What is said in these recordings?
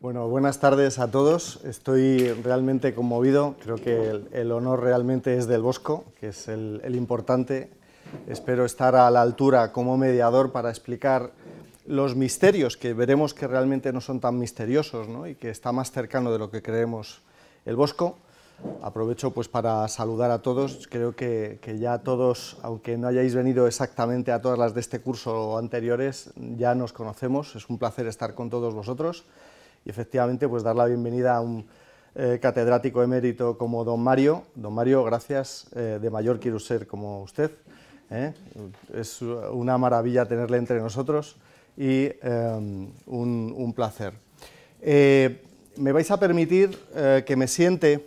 buenas tardes a todos. Estoy realmente conmovido. Creo que el, honor realmente es del Bosco, que es el, importante. Espero estar a la altura como mediador para explicar los misterios, que veremos que realmente no son tan misteriosos y que está más cercano de lo que creemos el Bosco. Aprovecho pues para saludar a todos. Creo que, que, ya todos, aunque no hayáis venido exactamente a todas las de este curso anteriores, ya nos conocemos. Es un placer estar con todos vosotros y efectivamente pues dar la bienvenida a un eh, catedrático emérito como don Mario. Don Mario, gracias, eh, de mayor quiero ser como usted. ¿eh? Es una maravilla tenerle entre nosotros y un, placer. me vais a permitir que me siente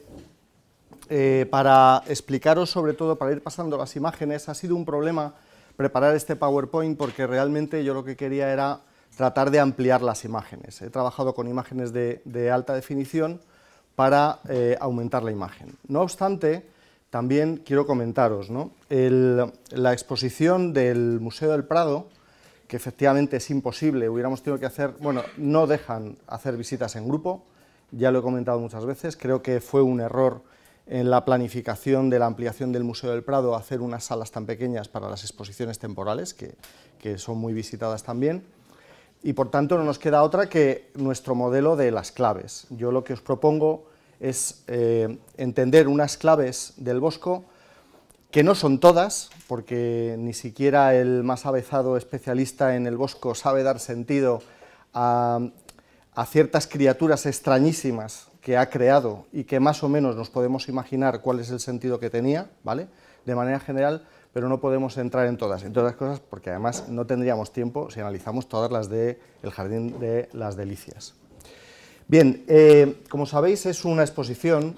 para explicaros, sobre todo para ir pasando las imágenes, ha sido un problema preparar este PowerPoint porque realmente yo lo que quería era tratar de ampliar las imágenes. He trabajado con imágenes de, alta definición para eh, aumentar la imagen. No obstante, también quiero comentaros, ¿no? la exposición del Museo del Prado, que efectivamente es imposible, hubiéramos tenido que hacer, bueno, no dejan hacer visitas en grupo, ya lo he comentado muchas veces, creo que fue un error en la planificación de la ampliación del Museo del Prado hacer unas salas tan pequeñas para las exposiciones temporales, que son muy visitadas también y por tanto no nos queda otra que nuestro modelo de las claves. Yo lo que os propongo es eh, entender unas claves del Bosco que no son todas, porque ni siquiera el más avezado especialista en el Bosco sabe dar sentido a, a ciertas criaturas extrañísimas que ha creado y que más o menos nos podemos imaginar cuál es el sentido que tenía, ¿vale? De manera general, pero no podemos entrar en todas, en todas las cosas, porque además no tendríamos tiempo si analizamos todas las del el Jardín de las Delicias. Bien, eh, como sabéis es una exposición,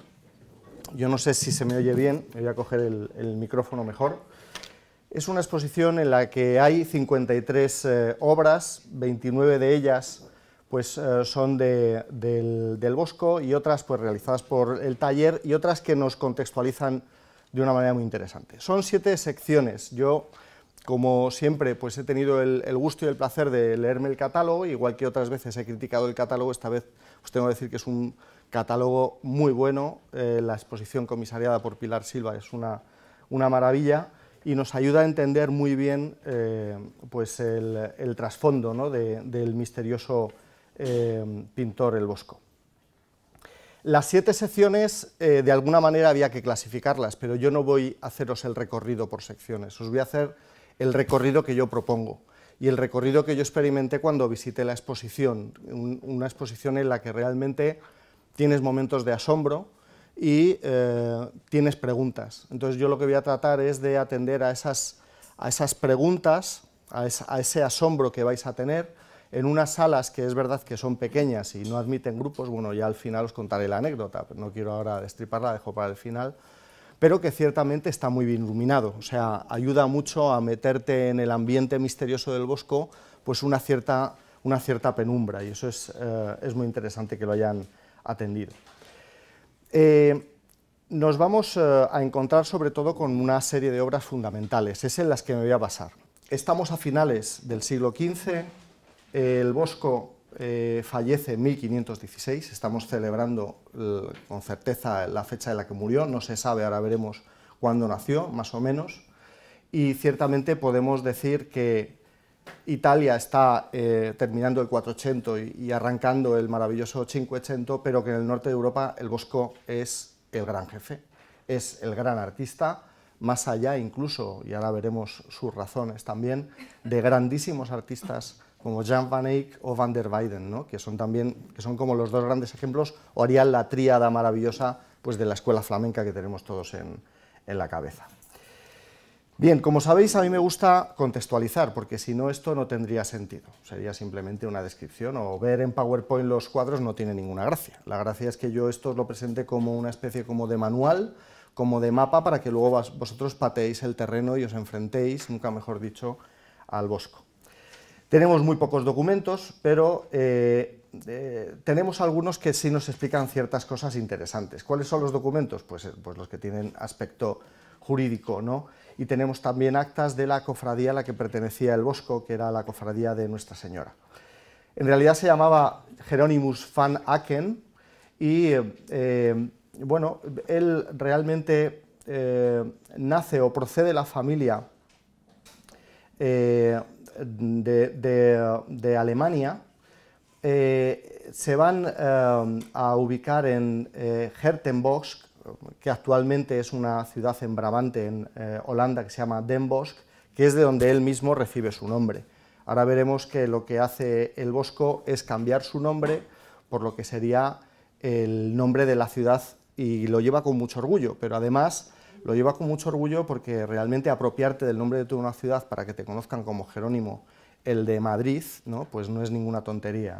yo no sé si se me oye bien, voy a coger el, micrófono mejor, es una exposición en la que hay 53 eh, obras, 29 de ellas pues, eh, son del, Bosco y otras pues, realizadas por el taller y otras que nos contextualizan de una manera muy interesante. Son siete secciones. Yo, como siempre, pues he tenido el, gusto y el placer de leerme el catálogo, igual que otras veces he criticado el catálogo, esta vez os tengo que decir que es un catálogo muy bueno, eh, la exposición comisariada por Pilar Silva es una, una maravilla y nos ayuda a entender muy bien eh, pues el, trasfondo del misterioso eh, pintor El Bosco. Las siete secciones, eh, de alguna manera había que clasificarlas, pero yo no voy a haceros el recorrido por secciones, os voy a hacer el recorrido que yo propongo y el recorrido que yo experimenté cuando visité la exposición, una exposición en la que realmente tienes momentos de asombro y eh, tienes preguntas. Entonces yo lo que voy a tratar es de atender a esas, a esas preguntas, a ese asombro que vais a tener, en unas salas que es verdad que son pequeñas y no admiten grupos, bueno, ya al final os contaré la anécdota, no quiero ahora destriparla, dejo para el final, pero que ciertamente está muy bien iluminado, o sea, ayuda mucho a meterte en el ambiente misterioso del bosco, pues una cierta, una cierta penumbra, y eso es, eh, muy interesante que lo hayan atendido. Eh, nos vamos eh, a encontrar sobre todo con una serie de obras fundamentales, es en las que me voy a basar. Estamos a finales del siglo XV, el Bosco eh, fallece en 1516, estamos celebrando eh, con certeza la fecha en la que murió, no se sabe, ahora veremos cuándo nació, más o menos, y ciertamente podemos decir que Italia está eh, terminando el 480 y, arrancando el maravilloso 580, pero que en el norte de Europa el Bosco es el gran jefe, es el gran artista, más allá incluso, y ahora veremos sus razones también, de grandísimos artistas como Jan van Eyck o Van der Weyden, que, son también, que son como los dos grandes ejemplos, o harían la tríada maravillosa pues, de la escuela flamenca que tenemos todos en, la cabeza. Bien, como sabéis, a mí me gusta contextualizar, porque si no esto no tendría sentido. Sería simplemente una descripción o ver en PowerPoint los cuadros no tiene ninguna gracia. La gracia es que yo esto os lo presente como una especie como de manual, como de mapa, para que luego vosotros pateéis el terreno y os enfrentéis, nunca mejor dicho, al bosco. Tenemos muy pocos documentos, pero eh, eh, tenemos algunos que sí nos explican ciertas cosas interesantes. ¿Cuáles son los documentos? Pues, eh, pues los que tienen aspecto jurídico, ¿no? Y tenemos también actas de la cofradía a la que pertenecía el Bosco, que era la cofradía de Nuestra Señora. En realidad se llamaba Jerónimus van Aken y, bueno, él realmente nace o procede de la familia de, Alemania eh, se van eh, a ubicar en eh, Hertenbosch, que actualmente es una ciudad en Brabante, en Holanda, que se llama Den Bosch, que es de donde él mismo recibe su nombre. Ahora veremos que lo que hace el Bosco es cambiar su nombre por lo que sería el nombre de la ciudad y lo lleva con mucho orgullo, pero además lo lleva con mucho orgullo porque realmente apropiarte del nombre de toda una ciudad para que te conozcan como Jerónimo, el de Madrid, ¿no? pues no es ninguna tontería.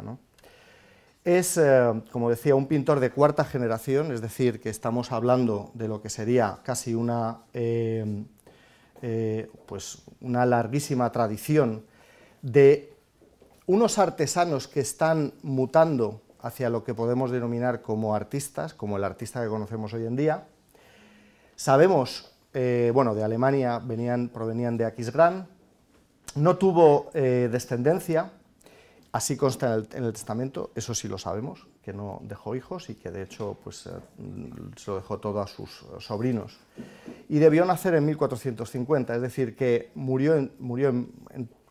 Es, eh, como decía, un pintor de cuarta generación, es decir, que estamos hablando de lo que sería casi una, eh, eh, pues una larguísima tradición de unos artesanos que están mutando hacia lo que podemos denominar como artistas, como el artista que conocemos hoy en día, Sabemos, eh, bueno, de Alemania venían, provenían de Aquisgrán, no tuvo eh, descendencia, así consta en el, testamento, eso sí lo sabemos, que no dejó hijos y que de hecho pues, eh, se lo dejó todo a sus sobrinos. Y debió nacer en 1450, es decir, que murió,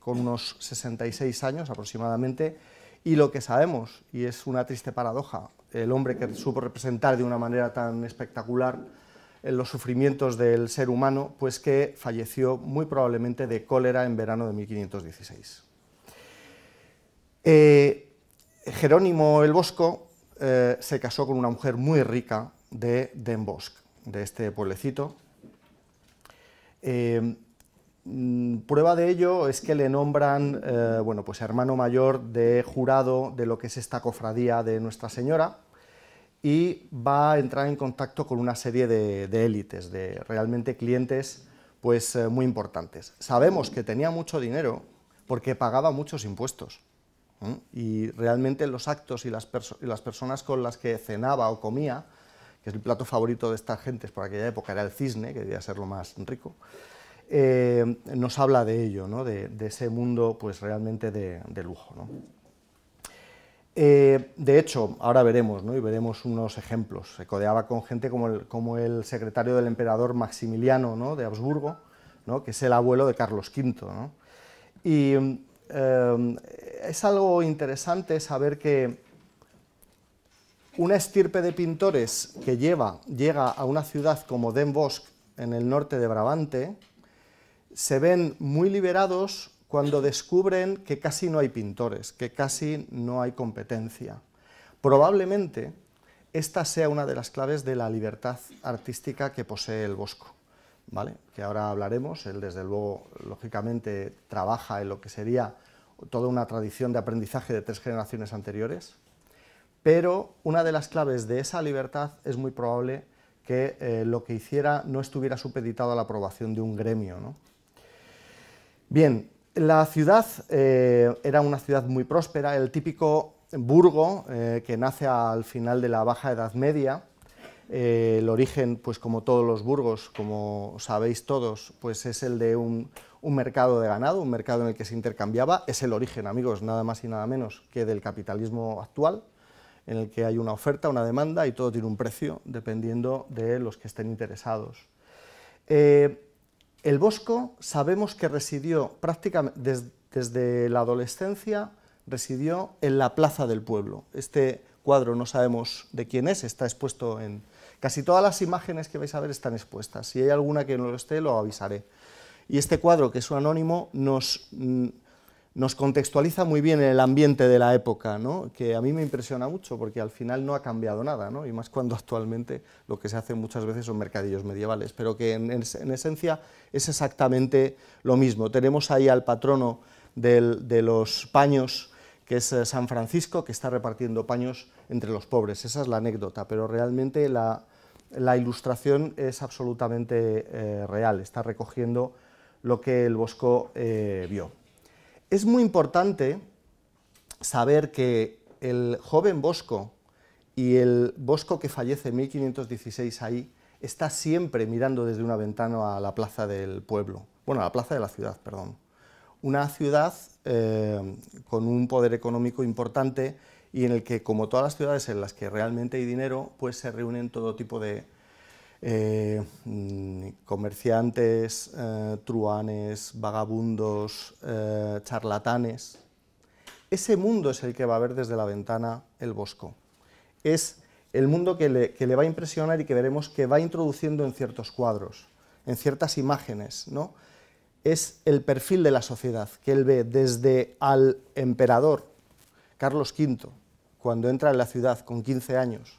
con unos 66 años aproximadamente, y lo que sabemos, y es una triste paradoja, el hombre que supo representar de una manera tan espectacular, eh, los sufrimientos del ser humano, pues que falleció muy probablemente de cólera en verano de 1516. Eh, Jerónimo el Bosco eh, se casó con una mujer muy rica de Den Bosch, de este pueblecito. Mm, prueba de ello es que le nombran bueno, pues hermano mayor de jurado de lo que es esta cofradía de Nuestra Señora, y va a entrar en contacto con una serie de, élites, de realmente clientes pues eh, muy importantes. Sabemos que tenía mucho dinero porque pagaba muchos impuestos y realmente los actos y las, las, personas con las que cenaba o comía, que es el plato favorito de estas gentes por aquella época, era el cisne, que debía ser lo más rico, eh, nos habla de ello, ¿no? de, ese mundo pues realmente de, de lujo. ¿no? Eh, de hecho, ahora veremos, y veremos unos ejemplos. Se codeaba con gente como el, secretario del emperador Maximiliano de Habsburgo, que es el abuelo de Carlos V. Y eh, es algo interesante saber que una estirpe de pintores que llega a una ciudad como Den Bosch, en el norte de Brabante, se ven muy liberados cuando descubren que casi no hay pintores, que casi no hay competencia. Probablemente esta sea una de las claves de la libertad artística que posee el Bosco, ¿vale? que ahora hablaremos. Él, desde luego, lógicamente trabaja en lo que sería toda una tradición de aprendizaje de tres generaciones anteriores, pero una de las claves de esa libertad es muy probable que eh, lo que hiciera no estuviera supeditado a la aprobación de un gremio. ¿no? Bien, la ciudad eh, era una ciudad muy próspera, el típico burgo eh, que nace al final de la Baja Edad Media. Eh, el origen, pues como todos los burgos, como sabéis todos, pues es el de un, mercado de ganado, un mercado en el que se intercambiaba. Es el origen, amigos, nada más y nada menos que del capitalismo actual, en el que hay una oferta, una demanda y todo tiene un precio, dependiendo de los que estén interesados. El Bosco sabemos que residió prácticamente desde, la adolescencia, residió en la plaza del pueblo. Este cuadro no sabemos de quién es, está expuesto en... Casi todas las imágenes que vais a ver están expuestas. Si hay alguna que no lo esté, lo avisaré. Y este cuadro, que es un anónimo, nos mm, nos contextualiza muy bien el ambiente de la época, ¿no? que a mí me impresiona mucho porque al final no ha cambiado nada, ¿no? y más cuando actualmente lo que se hace muchas veces son mercadillos medievales, pero que en, esencia es exactamente lo mismo. Tenemos ahí al patrono de los paños, que es eh, San Francisco, que está repartiendo paños entre los pobres. Esa es la anécdota, pero realmente la, ilustración es absolutamente eh, real, está recogiendo lo que el Bosco eh, vio. Es muy importante saber que el joven Bosco y el Bosco que fallece en 1516 ahí está siempre mirando desde una ventana a la plaza del pueblo, bueno, a la plaza de la ciudad, perdón. Una ciudad eh, con un poder económico importante y en el que, como todas las ciudades en las que realmente hay dinero, pues se reúnen todo tipo de eh, mm, comerciantes, truhanes, eh, truanes, vagabundos, eh, charlatanes. Ese mundo es el que va a ver desde la ventana el Bosco. Es el mundo que le, va a impresionar y que veremos que va introduciendo en ciertos cuadros, en ciertas imágenes, es el perfil de la sociedad que él ve desde al emperador Carlos V, cuando entra en la ciudad con 15 años,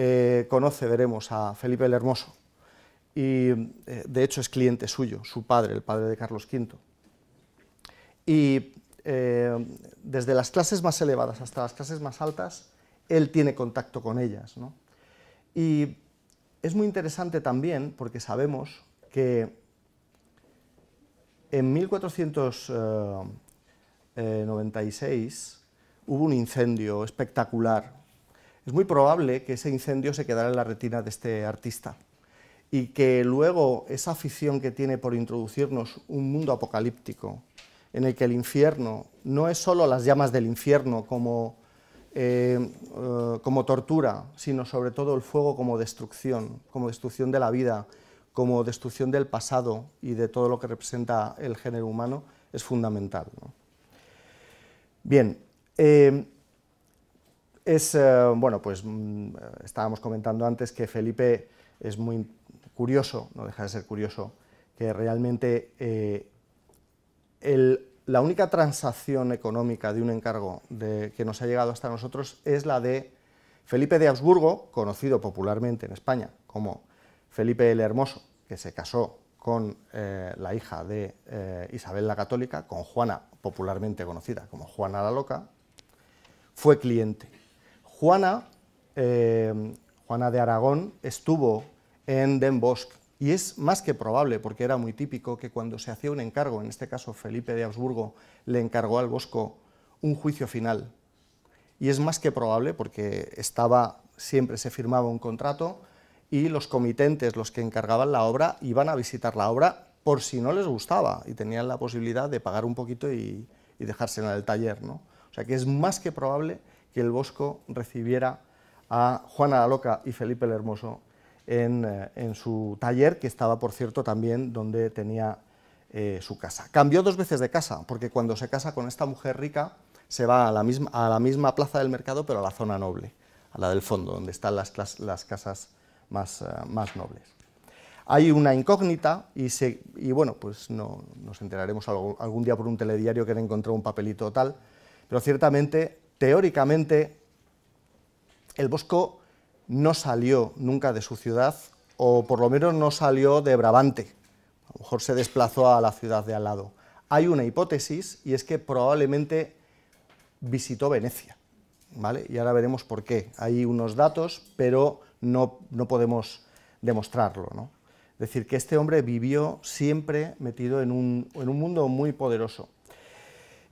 eh, conoce, veremos, a Felipe el Hermoso y eh, de hecho es cliente suyo, su padre, el padre de Carlos V. Y eh, desde las clases más elevadas hasta las clases más altas, él tiene contacto con ellas. Y es muy interesante también porque sabemos que en 1496 hubo un incendio espectacular es muy probable que ese incendio se quedara en la retina de este artista y que luego esa afición que tiene por introducirnos un mundo apocalíptico, en el que el infierno no es solo las llamas del infierno como, eh, eh, como tortura, sino sobre todo el fuego como destrucción, como destrucción de la vida, como destrucción del pasado y de todo lo que representa el género humano, es fundamental. Bien, eh, es, eh, bueno, pues mm, eh, estábamos comentando antes que Felipe es muy curioso, no deja de ser curioso, que realmente eh, la única transacción económica de un encargo que nos ha llegado hasta nosotros es la de Felipe de Habsburgo, conocido popularmente en España como Felipe el Hermoso, que se casó con la hija de Isabel la Católica, con Juana, popularmente conocida como Juana la Loca, fue cliente Juana, eh, Juana de Aragón, estuvo en Den Bosch y es más que probable, porque era muy típico que cuando se hacía un encargo, en este caso Felipe de Habsburgo le encargó al Bosco un juicio final. Y es más que probable, porque estaba, siempre se firmaba un contrato y los comitentes, los que encargaban la obra, iban a visitar la obra por si no les gustaba y tenían la posibilidad de pagar un poquito y, dejársela en el taller. O sea que es más que probable que el Bosco recibiera a Juana la Loca y Felipe el Hermoso en, eh, su taller, que estaba, por cierto, también donde tenía eh, su casa. Cambió dos veces de casa, porque cuando se casa con esta mujer rica, se va a la misma, a la misma plaza del mercado, pero a la zona noble, a la del fondo, donde están las, casas más, eh, más nobles hay una incógnita y, se, bueno, pues no, nos enteraremos algún día por un telediario que le encontró un papelito tal, pero ciertamente Teóricamente, el Bosco no salió nunca de su ciudad, o por lo menos no salió de Brabante. A lo mejor se desplazó a la ciudad de al lado. Hay una hipótesis y es que probablemente visitó Venecia. ¿vale? Y ahora veremos por qué. Hay unos datos, pero no, podemos demostrarlo. Es decir, que este hombre vivió siempre metido en un, mundo muy poderoso.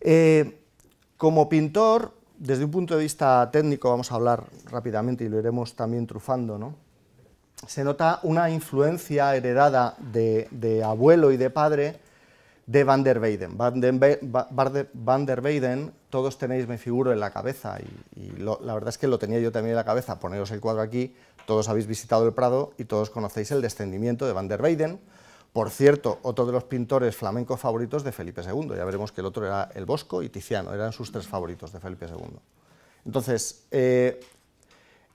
Eh, como pintor, desde un punto de vista técnico, vamos a hablar rápidamente y lo iremos también trufando, ¿no? se nota una influencia heredada de, abuelo y de padre de Van der Weyden. Van der, Weyden, todos tenéis, mi figuro, en la cabeza, y, la verdad es que lo tenía yo también en la cabeza, poneros el cuadro aquí, todos habéis visitado el Prado y todos conocéis el descendimiento de Van der Weyden, por cierto, otro de los pintores flamencos favoritos de Felipe II. Ya veremos que el otro era el Bosco y Tiziano, eran sus tres favoritos de Felipe II. Entonces, eh,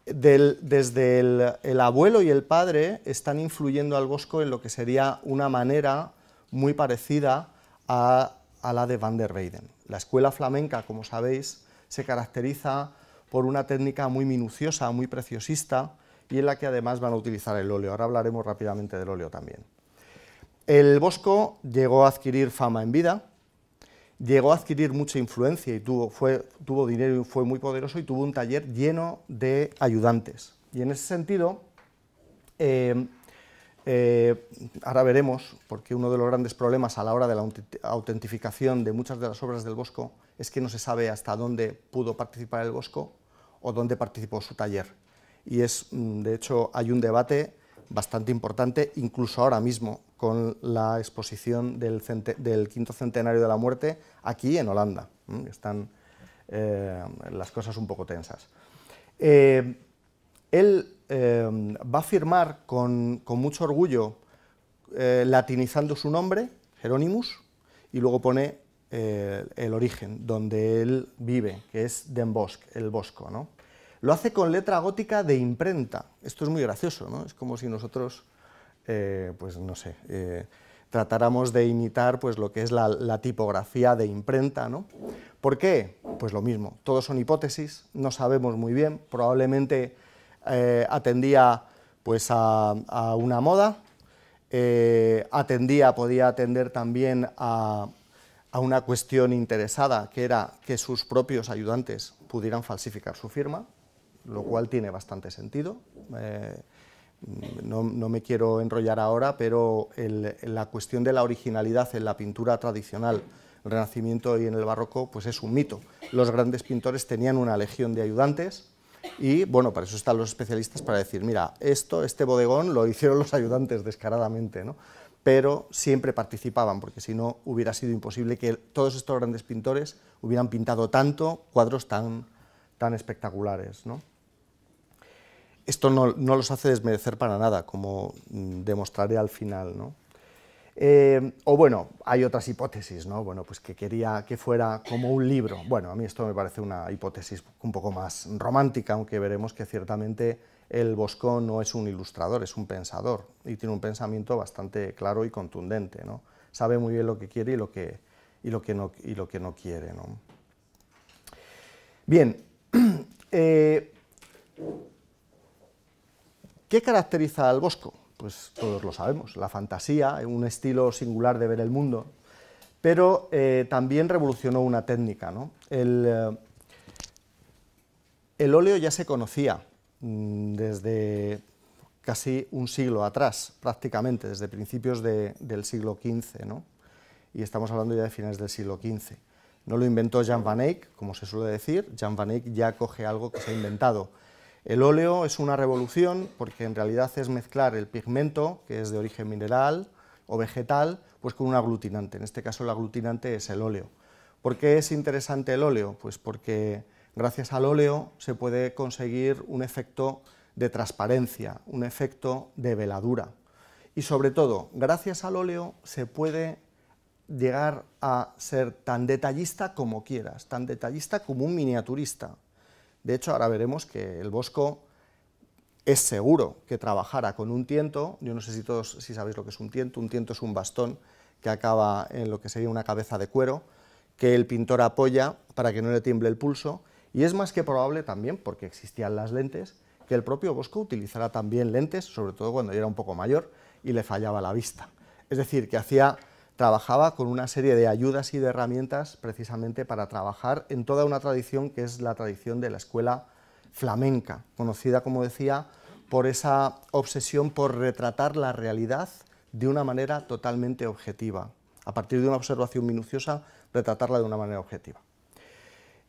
desde el, abuelo y el padre están influyendo al Bosco en lo que sería una manera muy parecida a, a la de Van der Weyden. La escuela flamenca, como sabéis, se caracteriza por una técnica muy minuciosa, muy preciosista, y en la que además van a utilizar el óleo. Ahora hablaremos rápidamente del óleo también. El Bosco llegó a adquirir fama en vida, llegó a adquirir mucha influencia y tuvo, dinero y fue muy poderoso y tuvo un taller lleno de ayudantes. Y en ese sentido, eh, eh, ahora veremos, porque uno de los grandes problemas a la hora de la autentificación de muchas de las obras del Bosco es que no se sabe hasta dónde pudo participar el Bosco o dónde participó su taller. Y es, mm, de hecho, hay un debate bastante importante, incluso ahora mismo, con la exposición del, quinto centenario de la muerte aquí en Holanda. Están eh, las cosas un poco tensas. Eh, él eh, va a firmar con, mucho orgullo, latinizando su nombre, Jerónimus, y luego pone el origen, donde él vive, que es Den Bosch, el Bosco. ¿no? Lo hace con letra gótica de imprenta. Esto es muy gracioso, ¿no? es como si nosotros eh, pues no sé, eh, tratáramos de imitar pues lo que es la, tipografía de imprenta, ¿no? ¿Por qué? Pues lo mismo, todos son hipótesis, no sabemos muy bien, probablemente eh, atendía pues a, una moda, atendía, podía atender también a, una cuestión interesada, que era que sus propios ayudantes pudieran falsificar su firma, lo cual tiene bastante sentido no, me quiero enrollar ahora, pero la cuestión de la originalidad en la pintura tradicional, el Renacimiento y en el Barroco, pues es un mito. Los grandes pintores tenían una legión de ayudantes y, bueno, para eso están los especialistas para decir, mira, esto, este bodegón lo hicieron los ayudantes descaradamente, ¿no? pero siempre participaban, porque si no hubiera sido imposible que todos estos grandes pintores hubieran pintado tanto cuadros tan, tan espectaculares. ¿no? Esto no, los hace desmerecer para nada, como mm, demostraré al final. Eh, o bueno, hay otras hipótesis, ¿no? Bueno, pues que quería que fuera como un libro. Bueno, a mí esto me parece una hipótesis un poco más romántica, aunque veremos que ciertamente el Bosco no es un ilustrador, es un pensador y tiene un pensamiento bastante claro y contundente, ¿no? Sabe muy bien lo que quiere y lo que, lo que, no, y lo que no quiere, Bien, eh, ¿Qué caracteriza al Bosco? Pues todos lo sabemos, la fantasía, un estilo singular de ver el mundo, pero eh, también revolucionó una técnica. ¿no? El, eh, óleo ya se conocía mm, desde casi un siglo atrás, prácticamente, desde principios del siglo XV, y estamos hablando ya de finales del siglo XV. No lo inventó Jan van Eyck, como se suele decir, Jan van Eyck ya coge algo que se ha inventado, el óleo es una revolución porque en realidad es mezclar el pigmento, que es de origen mineral o vegetal, pues con un aglutinante. En este caso el aglutinante es el óleo. ¿Por qué es interesante el óleo? Pues porque gracias al óleo se puede conseguir un efecto de transparencia, un efecto de veladura. Y sobre todo, gracias al óleo se puede llegar a ser tan detallista como quieras, tan detallista como un miniaturista. De hecho, ahora veremos que el Bosco es seguro que trabajara con un tiento. Yo no sé si todos si sabéis lo que es un tiento. Un tiento es un bastón que acaba en lo que sería una cabeza de cuero que el pintor apoya para que no le tiemble el pulso. Y es más que probable también, porque existían las lentes, que el propio Bosco utilizara también lentes, sobre todo cuando era un poco mayor y le fallaba la vista. Es decir, que hacía trabajaba con una serie de ayudas y de herramientas precisamente para trabajar en toda una tradición que es la tradición de la escuela flamenca, conocida, como decía, por esa obsesión por retratar la realidad de una manera totalmente objetiva, a partir de una observación minuciosa, retratarla de una manera objetiva.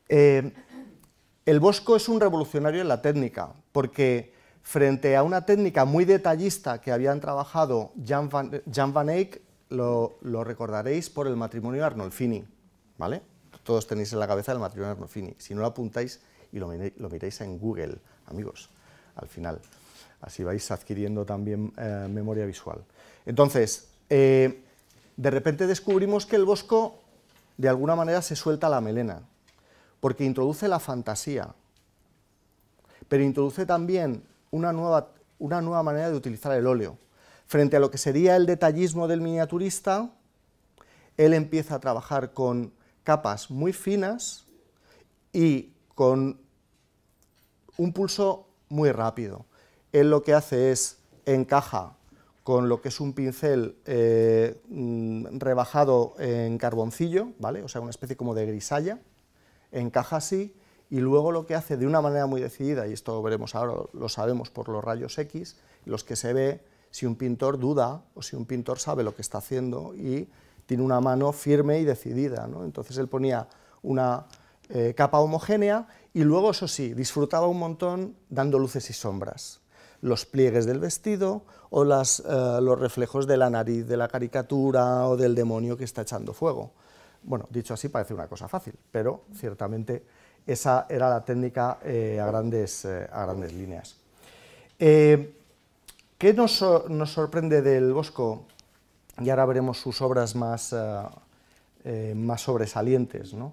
Eh, el Bosco es un revolucionario en la técnica, porque frente a una técnica muy detallista que habían trabajado Jan van Eyck lo, recordaréis por el matrimonio Arnolfini, ¿vale? Todos tenéis en la cabeza el matrimonio Arnolfini. Si no lo apuntáis y lo, miráis en Google, amigos, al final. Así vais adquiriendo también eh, memoria visual. Entonces, eh, de repente descubrimos que el Bosco de alguna manera se suelta la melena, porque introduce la fantasía, pero introduce también una nueva, una nueva manera de utilizar el óleo. Frente a lo que sería el detallismo del miniaturista, él empieza a trabajar con capas muy finas y con un pulso muy rápido. Él lo que hace es encaja con lo que es un pincel eh, mm, rebajado en carboncillo, ¿vale? o sea, una especie como de grisalla, encaja así y luego lo que hace de una manera muy decidida, y esto lo veremos ahora, lo sabemos por los rayos X, los que se ve si un pintor duda o si un pintor sabe lo que está haciendo y tiene una mano firme y decidida. Entonces él ponía una eh, capa homogénea y luego, eso sí, disfrutaba un montón dando luces y sombras. Los pliegues del vestido o eh, los reflejos de la nariz, de la caricatura o del demonio que está echando fuego. Bueno, dicho así parece una cosa fácil, pero ciertamente esa era la técnica eh, a, grandes, a grandes líneas. ¿Qué nos, sorprende del Bosco? Y ahora veremos sus obras más, eh, eh, más sobresalientes, ¿no?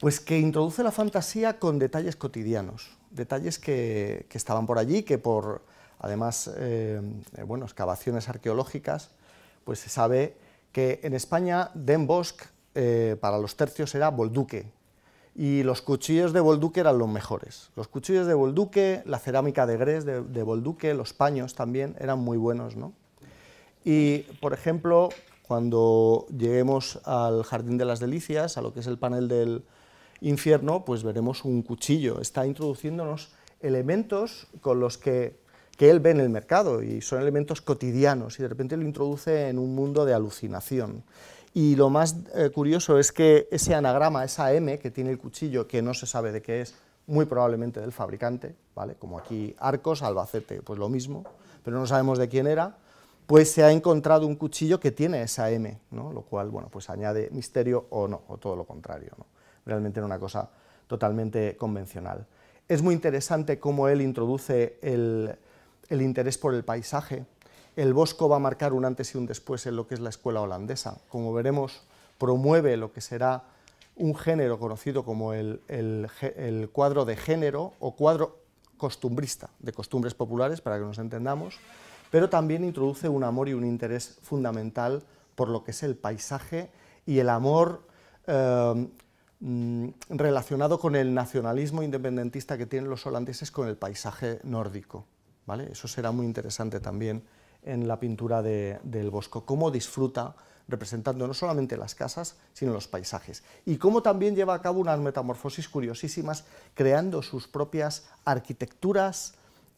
Pues que introduce la fantasía con detalles cotidianos, detalles que, estaban por allí, que por, además, eh, bueno, excavaciones arqueológicas, pues se sabe que en España Den Bosch para los tercios era Bolduque, y los cuchillos de Bolduque eran los mejores. Los cuchillos de Bolduque, la cerámica de Gres de, de los paños también eran muy buenos. ¿no? Y, por ejemplo, cuando lleguemos al Jardín de las Delicias, a lo que es el panel del infierno, pues veremos un cuchillo. Está introduciéndonos elementos con los que, que él ve en el mercado y son elementos cotidianos y de repente lo introduce en un mundo de alucinación. Y lo más eh, curioso es que ese anagrama, esa M que tiene el cuchillo, que no se sabe de qué es, muy probablemente del fabricante, ¿vale? Como aquí Arcos, Albacete, pues lo mismo, pero no sabemos de quién era, pues se ha encontrado un cuchillo que tiene esa M, Lo cual, bueno, pues añade misterio o no, o todo lo contrario, ¿no? Realmente era una cosa totalmente convencional. Es muy interesante cómo él introduce el interés por el paisaje, el Bosco va a marcar un antes y un después en lo que es la escuela holandesa. Como veremos, promueve lo que será un género conocido como el, cuadro de género o cuadro costumbrista, de costumbres populares, para que nos entendamos, pero también introduce un amor y un interés fundamental por lo que es el paisaje y el amor em, mm, relacionado con el nacionalismo independentista que tienen los holandeses con el paisaje nórdico. ¿vale? Eso será muy interesante también en la pintura del Bosco, cómo disfruta representando no solamente las casas, sino los paisajes, y cómo también lleva a cabo unas metamorfosis curiosísimas, creando sus propias arquitecturas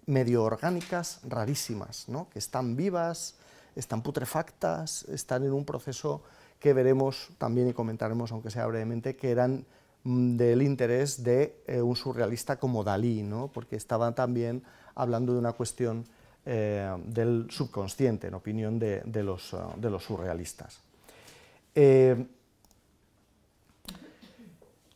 medio orgánicas rarísimas, ¿no? que están vivas, están putrefactas, están en un proceso que veremos también y comentaremos, aunque sea brevemente, que eran mm, del interés de eh, un surrealista como Dalí, ¿no? porque estaba también hablando de una cuestión eh, del subconsciente, en opinión de, eh, los, surrealistas. Eh,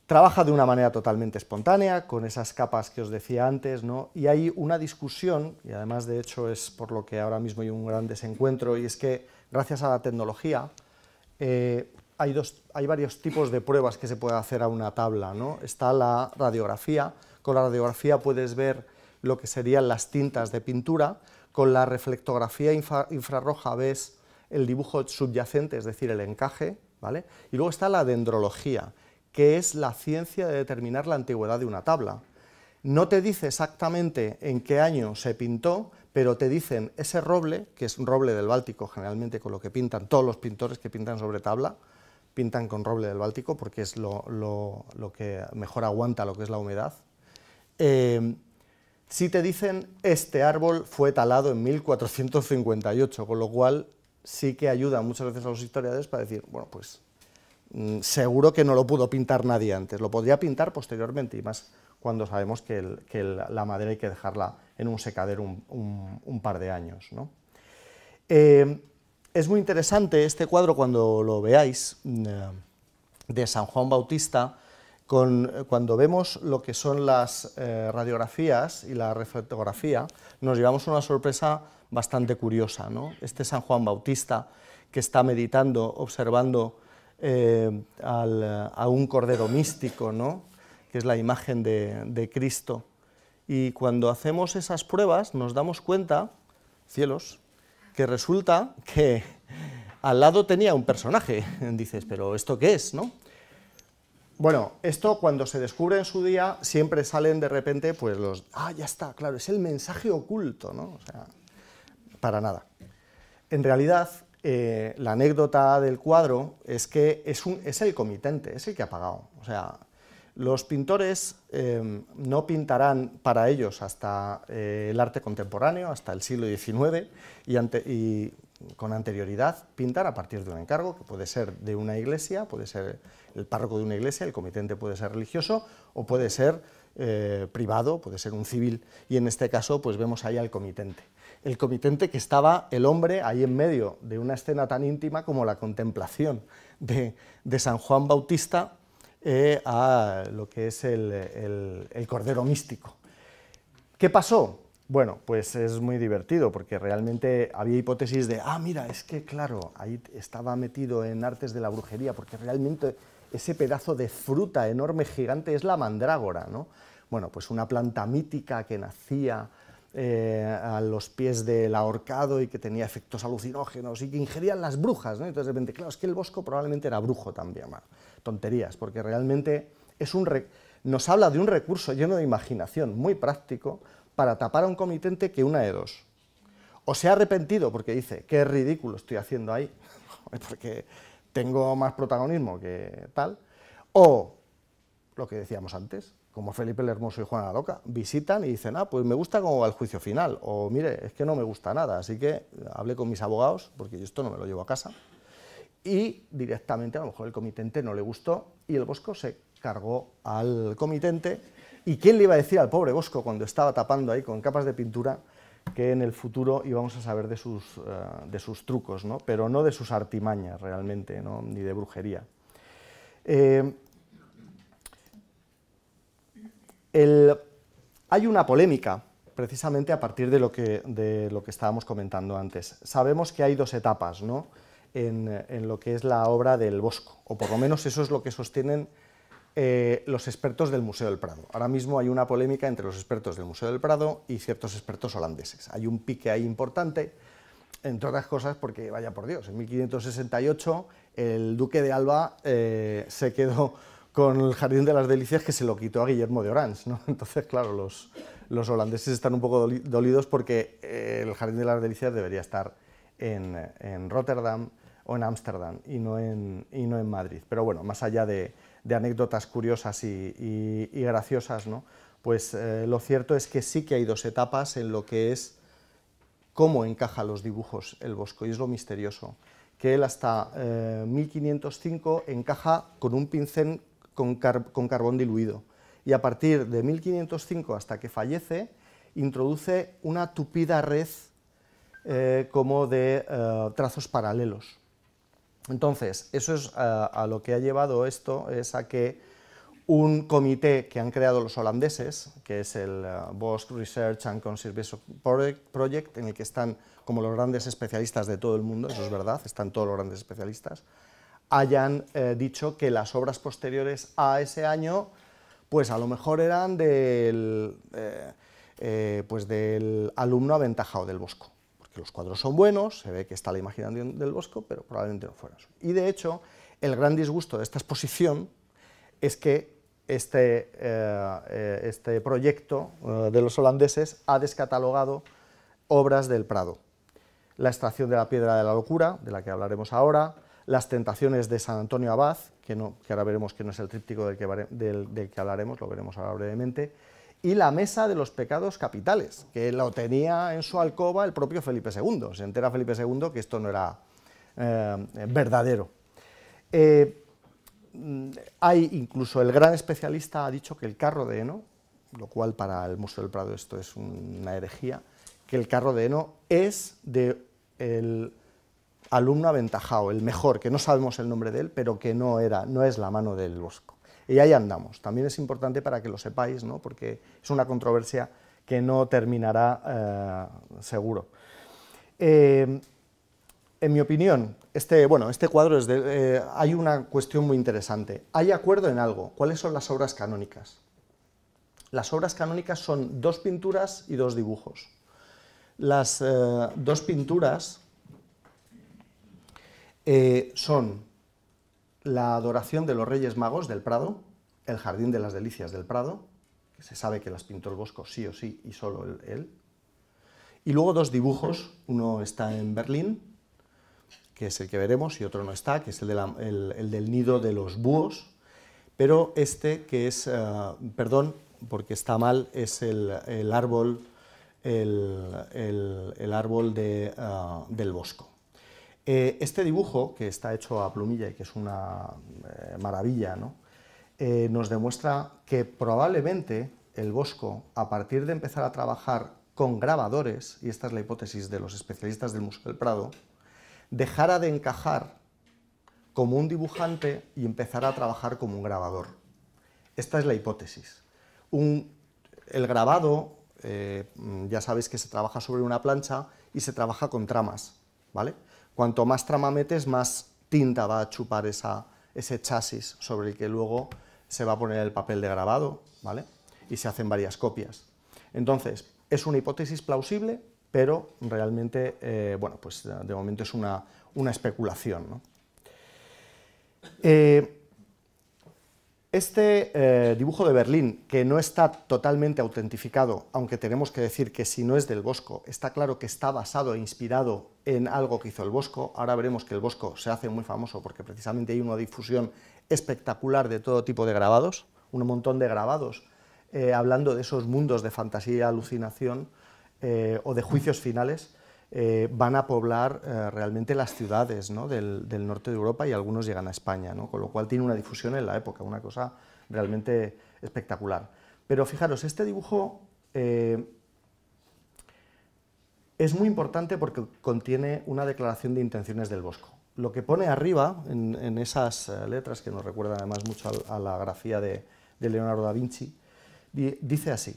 trabaja de una manera totalmente espontánea, con esas capas que os decía antes, y hay una discusión, y además de hecho es por lo que ahora mismo hay un gran desencuentro, y es que gracias a la tecnología hay, hay, varios tipos de pruebas que se puede hacer a una tabla. ¿no? Está la radiografía, con la radiografía puedes ver lo que serían las tintas de pintura, con la reflectografía infrarroja ves el dibujo subyacente, es decir, el encaje, ¿vale? Y luego está la dendrología, que es la ciencia de determinar la antigüedad de una tabla. No te dice exactamente en qué año se pintó, pero te dicen ese roble, que es un roble del Báltico, generalmente con lo que pintan todos los pintores que pintan sobre tabla, pintan con roble del Báltico porque es lo, que mejor aguanta lo que es la humedad. Eh, si te dicen, este árbol fue talado en 1458, con lo cual sí que ayuda muchas veces a los historiadores para decir, bueno, pues mm, seguro que no lo pudo pintar nadie antes, lo podría pintar posteriormente y más cuando sabemos que, la madera hay que dejarla en un secadero un, par de años. Eh, es muy interesante este cuadro cuando lo veáis eh, de San Juan Bautista, eh, cuando vemos lo que son las eh, radiografías y la reflectografía, nos llevamos una sorpresa bastante curiosa. ¿no? Este San Juan Bautista que está meditando, observando eh, a un cordero místico, ¿no? que es la imagen de, de Cristo. Y cuando hacemos esas pruebas nos damos cuenta, cielos, que resulta que al lado tenía un personaje. Dices, pero ¿esto qué es? ¿no? Bueno, esto cuando se descubre en su día, siempre salen de repente, pues los, ah, ya está, claro, es el mensaje oculto, ¿no? O sea, para nada. En realidad, eh, la anécdota del cuadro es que es, un, es, el comitente, es el que ha pagado. O sea, los pintores em, no pintarán para ellos hasta eh, el arte contemporáneo, hasta el siglo XIX, y, ante, y con anterioridad pintar a partir de un encargo, que puede ser de una iglesia, puede ser el párroco de una iglesia, el comitente puede ser religioso o puede ser eh, privado, puede ser un civil. Y en este caso pues vemos ahí al comitente. El comitente que estaba el hombre ahí en medio de una escena tan íntima como la contemplación de, San Juan Bautista eh, a lo que es el Cordero Místico. ¿Qué pasó? Bueno, pues es muy divertido porque realmente había hipótesis de, ah, mira, es que claro, ahí estaba metido en artes de la brujería porque realmente ese pedazo de fruta enorme, gigante, es la mandrágora, ¿no? Bueno, pues una planta mítica que nacía eh, a los pies del ahorcado y que tenía efectos alucinógenos y que ingerían las brujas, ¿no? Entonces de repente, claro, es que el bosco probablemente era brujo también, tonterías, porque realmente es un nos habla de un recurso lleno de imaginación, muy práctico, para tapar a un comitente que una de dos. O se ha arrepentido porque dice, qué ridículo estoy haciendo ahí, porque tengo más protagonismo que tal. O lo que decíamos antes, como Felipe el Hermoso y Juana la Loca, visitan y dicen, ah, pues me gusta cómo va el juicio final, o mire, es que no me gusta nada, así que hablé con mis abogados, porque yo esto no me lo llevo a casa, y directamente a lo mejor el comitente no le gustó y el Bosco se cargó al comitente ¿Y quién le iba a decir al pobre Bosco cuando estaba tapando ahí con capas de pintura que en el futuro íbamos a saber de sus, eh, de sus trucos, ¿no? pero no de sus artimañas realmente, ¿no? ni de brujería? Eh, hay una polémica precisamente a partir de lo, que, de lo que estábamos comentando antes. Sabemos que hay dos etapas ¿no? en lo que es la obra del Bosco, o por lo menos eso es lo que sostienen eh, los expertos del Museo del Prado. Ahora mismo hay una polémica entre los expertos del Museo del Prado y ciertos expertos holandeses. Hay un pique ahí importante, entre otras cosas porque, vaya por Dios, en 1568 el duque de Alba eh, se quedó con el Jardín de las Delicias que se lo quitó a Guillermo de Orange. ¿no? Entonces, claro, los, los holandeses están un poco dolidos porque eh, el Jardín de las Delicias debería estar en, en Rotterdam o en Ámsterdam y, no en, y no en Madrid. Pero bueno, más allá de, de anécdotas curiosas y, graciosas, ¿no? pues eh, lo cierto es que sí que hay dos etapas en lo que es cómo encaja los dibujos el Bosco, y es lo misterioso, que él hasta 1505 eh, encaja con un pincel con, carbón diluido, y a partir de 1505 hasta que fallece, introduce una tupida red eh, como de trazos paralelos. Entonces, eso es eh, a, lo que ha llevado esto, es a que un comité que han creado los holandeses, que es el eh, bosque Research and Conservation Project, en el que están como los grandes especialistas de todo el mundo, eso es verdad, están todos los grandes especialistas, hayan eh, dicho que las obras posteriores a ese año, pues a lo mejor eran del, pues del alumno aventajado del Bosco que los cuadros son buenos, se ve que está la imaginación del Bosco, pero probablemente no fueran. Y de hecho, el gran disgusto de esta exposición es que este, eh, eh, este proyecto eh, de los holandeses ha descatalogado obras del Prado. La extracción de la piedra de la locura, de la que hablaremos ahora, las tentaciones de San Antonio Abad, que, que ahora veremos que no es el tríptico del que, del que hablaremos, lo veremos ahora brevemente, y la mesa de los pecados capitales, que lo tenía en su alcoba el propio Felipe II. Se entera Felipe II que esto no era eh, verdadero. Eh, hay incluso el gran especialista ha dicho que el carro de heno, lo cual para el Museo del Prado esto es una herejía, que el carro de heno es del el alumno aventajado, el mejor, que no sabemos el nombre de él, pero que no era, no es la mano del Bosco. Y ahí andamos. También es importante para que lo sepáis, ¿no? porque es una controversia que no terminará eh, seguro. Eh, en mi opinión, este, bueno, este cuadro es de, eh, hay una cuestión muy interesante. Hay acuerdo en algo. ¿Cuáles son las obras canónicas? Las obras canónicas son dos pinturas y dos dibujos. Las dos pinturas son la adoración de los Reyes Magos del Prado, el Jardín de las Delicias del Prado, que se sabe que las pintó el Bosco sí o sí y solo él, y luego dos dibujos, uno está en Berlín, que es el que veremos, y otro no está, que es el, del nido de los búhos, pero este que es, eh, perdón, porque está mal, es el, árbol, el, árbol eh, del Bosco. Eh, este dibujo, que está hecho a plumilla y que es una eh, maravilla, ¿no? Eh, nos demuestra que probablemente el Bosco, a partir de empezar a trabajar con grabadores, y esta es la hipótesis de los especialistas del Museo del Prado, dejara de encajar como un dibujante y empezara a trabajar como un grabador. Esta es la hipótesis. el grabado, ya sabéis que se trabaja sobre una plancha y se trabaja con tramas, ¿vale? Cuanto más trama metes, más tinta va a chupar ese chasis sobre el que luego se va a poner el papel de grabado, ¿vale? Y se hacen varias copias. Entonces, es una hipótesis plausible, pero realmente, eh, bueno, pues de momento es una, especulación, eh, este eh, dibujo de Berlín, que no está totalmente autentificado, aunque tenemos que decir que si no es del Bosco, está claro que está basado e inspirado en algo que hizo el Bosco. Ahora veremos que el Bosco se hace muy famoso porque precisamente hay una difusión espectacular de todo tipo de grabados, un montón de grabados, eh, hablando de esos mundos de fantasía, alucinación eh, o de juicios finales eh, van a poblar eh, realmente las ciudades del, norte de Europa y algunos llegan a España, con lo cual tiene una difusión en la época, una cosa realmente espectacular. Pero fijaros, este dibujo eh, es muy importante porque contiene una declaración de intenciones del Bosco. Lo que pone arriba, en, esas letras que nos recuerdan además mucho a, la grafía de, Leonardo da Vinci, dice así,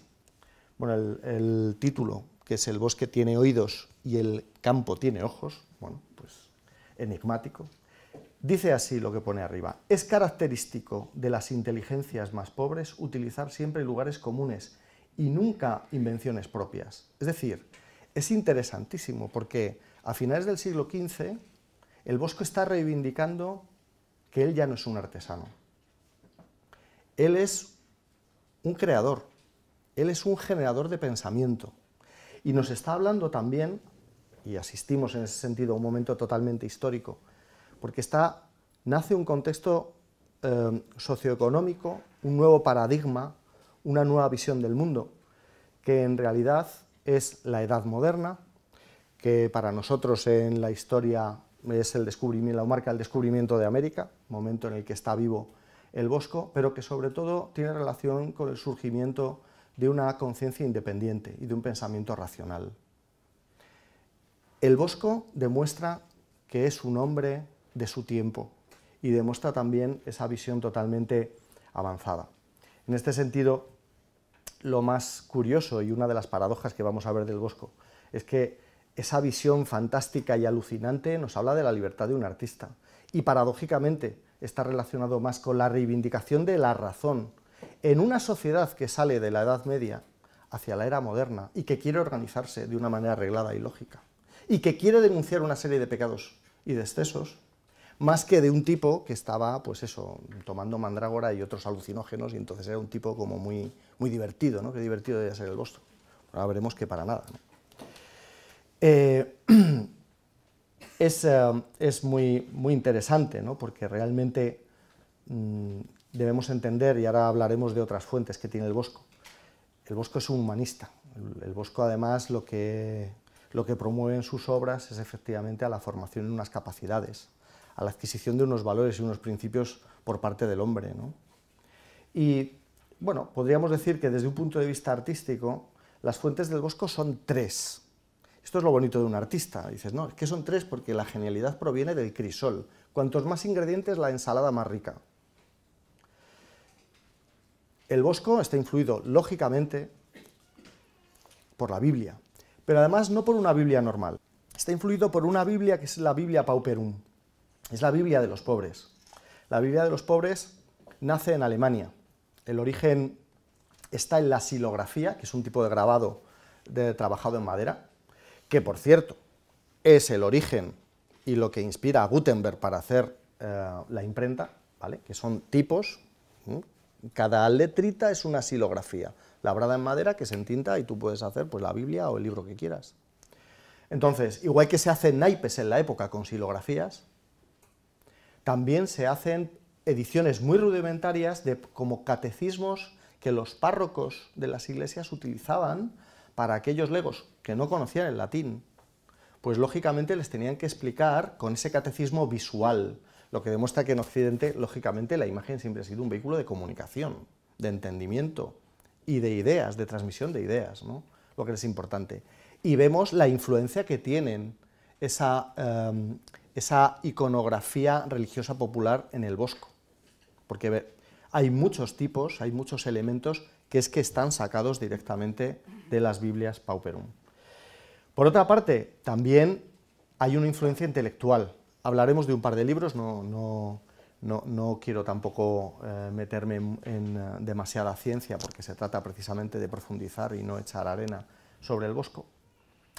bueno, el título, que es El bosque tiene oídos, y el campo tiene ojos, bueno, pues enigmático. Dice así lo que pone arriba. Es característico de las inteligencias más pobres utilizar siempre lugares comunes y nunca invenciones propias. Es decir, es interesantísimo porque a finales del siglo XV el Bosco está reivindicando que él ya no es un artesano. Él es un creador, él es un generador de pensamiento. Y nos está hablando también y asistimos en ese sentido a un momento totalmente histórico, porque está, nace un contexto eh, socioeconómico, un nuevo paradigma, una nueva visión del mundo, que en realidad es la edad moderna, que para nosotros en la historia es el descubrimiento, la marca el descubrimiento de América, momento en el que está vivo el bosco, pero que sobre todo tiene relación con el surgimiento de una conciencia independiente y de un pensamiento racional. El Bosco demuestra que es un hombre de su tiempo y demuestra también esa visión totalmente avanzada. En este sentido, lo más curioso y una de las paradojas que vamos a ver del Bosco es que esa visión fantástica y alucinante nos habla de la libertad de un artista y paradójicamente está relacionado más con la reivindicación de la razón en una sociedad que sale de la Edad Media hacia la era moderna y que quiere organizarse de una manera arreglada y lógica y que quiere denunciar una serie de pecados y de excesos, más que de un tipo que estaba, pues eso, tomando mandrágora y otros alucinógenos, y entonces era un tipo como muy, muy divertido, ¿no? Qué divertido debía ser el Bosco. Ahora veremos que para nada. ¿no? Eh, eh, es, muy, muy interesante, ¿no? Porque realmente mm, debemos entender, y ahora hablaremos de otras fuentes que tiene el Bosco. El Bosco es un humanista. el Bosco, además, lo que lo que promueven sus obras es efectivamente a la formación en unas capacidades, a la adquisición de unos valores y unos principios por parte del hombre. Y bueno, podríamos decir que desde un punto de vista artístico, las fuentes del Bosco son tres. Esto es lo bonito de un artista. Dices, no, es que son tres porque la genialidad proviene del crisol. Cuantos más ingredientes, la ensalada más rica. El Bosco está influido, lógicamente, por la Biblia pero además no por una Biblia normal. Está influido por una Biblia que es la Biblia Pauperum, es la Biblia de los pobres. La Biblia de los pobres nace en Alemania. El origen está en la silografía, que es un tipo de grabado de, trabajado en madera, que por cierto es el origen y lo que inspira a Gutenberg para hacer eh, la imprenta, ¿vale? que son tipos cada letrita es una silografía, labrada en madera que se entinta y tú puedes hacer pues, la Biblia o el libro que quieras. Entonces, igual que se hacen naipes en la época con silografías, también se hacen ediciones muy rudimentarias de como catecismos que los párrocos de las iglesias utilizaban para aquellos legos que no conocían el latín. Pues lógicamente les tenían que explicar con ese catecismo visual, lo que demuestra que en Occidente, lógicamente, la imagen siempre ha sido un vehículo de comunicación, de entendimiento y de ideas, de transmisión de ideas, ¿no? lo que es importante. Y vemos la influencia que tienen esa, em, esa iconografía religiosa popular en el Bosco. Porque hay muchos tipos, hay muchos elementos que es que están sacados directamente de las Biblias Pauperum. Por otra parte, también hay una influencia intelectual hablaremos de un par de libros, no, no, quiero tampoco eh, meterme en, eh, demasiada ciencia porque se trata precisamente de profundizar y no echar arena sobre el bosco.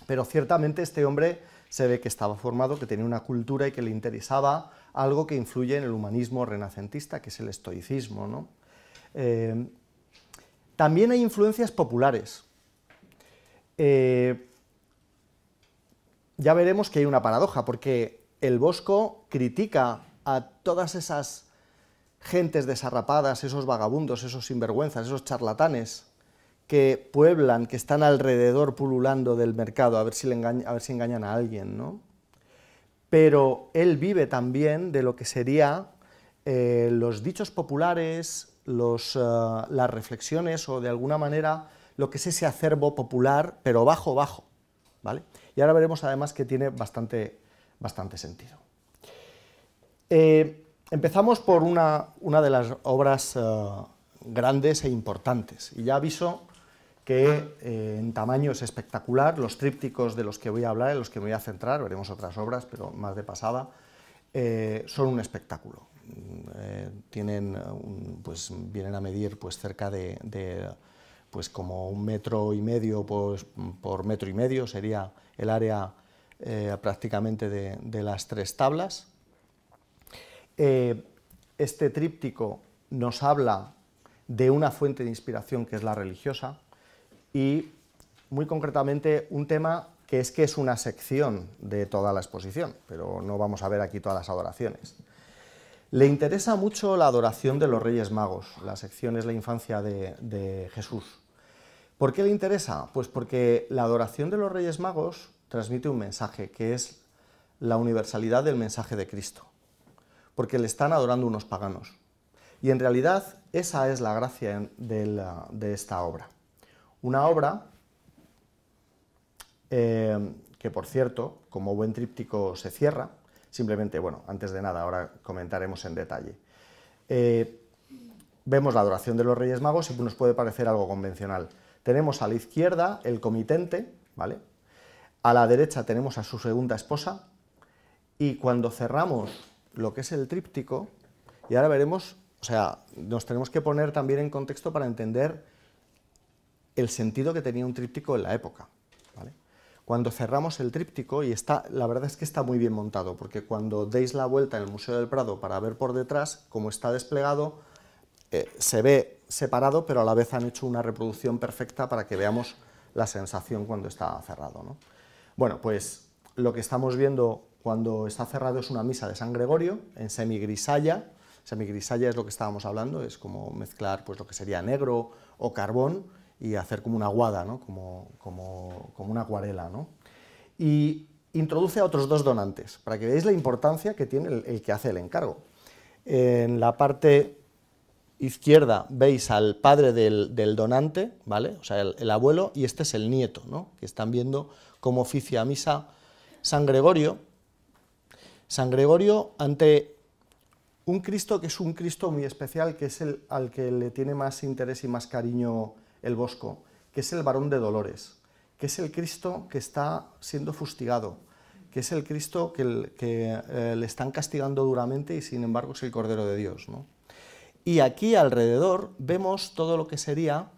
Pero ciertamente este hombre se ve que estaba formado, que tenía una cultura y que le interesaba algo que influye en el humanismo renacentista, que es el estoicismo. ¿no? Eh, también hay influencias populares. ya veremos que hay una paradoja, porque el Bosco critica a todas esas gentes desarrapadas, esos vagabundos, esos sinvergüenzas, esos charlatanes que pueblan, que están alrededor pululando del mercado, a ver si, engañan a alguien, ¿no? Pero él vive también de lo que sería eh, los dichos populares, eh, las reflexiones o de alguna manera lo que es ese acervo popular, pero bajo, bajo, ¿vale? Y ahora veremos además que tiene bastante bastante sentido. Eh, empezamos por una, una, de las obras eh, grandes e importantes, y ya aviso que eh, en tamaño es espectacular, los trípticos de los que voy a hablar, en los que me voy a centrar, veremos otras obras, pero más de pasada, son un espectáculo. Mm, tienen, pues, vienen a medir pues, cerca de, pues, como un metro y medio pues, por metro y medio, sería el área eh, prácticamente de, las tres tablas. Eh, este tríptico nos habla de una fuente de inspiración que es la religiosa y muy concretamente un tema que es que es una sección de toda la exposición, pero no vamos a ver aquí todas las adoraciones. Le interesa mucho la adoración de los Reyes Magos, la sección es la infancia de Jesús. ¿Por qué le interesa? Pues porque la adoración de los Reyes Magos transmite un mensaje, que es la universalidad del mensaje de Cristo, porque le están adorando unos paganos. Y en realidad esa es la gracia ah, de, esta obra. Una obra eh, que, por cierto, como buen tríptico se cierra, simplemente, bueno, antes de nada, ahora comentaremos en detalle. Eh, vemos la adoración de los Reyes Magos y nos puede parecer algo convencional. Tenemos a la izquierda el comitente, ¿vale? A la derecha tenemos a su segunda esposa y cuando cerramos lo que es el tríptico, y ahora veremos, o sea, nos tenemos que poner también en contexto para entender el sentido que tenía un tríptico en la época. Cuando cerramos el tríptico, y está, la verdad es que está muy bien montado, porque cuando deis la vuelta en el Museo del Prado para ver por detrás, cómo está desplegado, eh, se ve separado, pero a la vez han hecho una reproducción perfecta para que veamos la sensación cuando está cerrado. ¿no? Bueno, pues lo que estamos viendo cuando está cerrado es una misa de San Gregorio en semigrisalla. Semigrisalla es lo que estábamos hablando, es como mezclar pues, lo que sería negro o carbón y hacer como una guada, como, una acuarela. ¿no? Y introduce a otros dos donantes, para que veáis la importancia que tiene el, que hace el encargo. En la parte izquierda veis al padre del, donante, ¿vale? O sea, el, abuelo, y este es el nieto, ¿no? Que están viendo como oficia misa, San Gregorio, San Gregorio ante un Cristo que es un Cristo muy especial, que es el al que le tiene más interés y más cariño el Bosco, que es el varón de dolores, que es el Cristo que está siendo fustigado, que es el Cristo que, eh, le están castigando duramente y sin embargo es el Cordero de Dios. Y aquí alrededor vemos todo lo que sería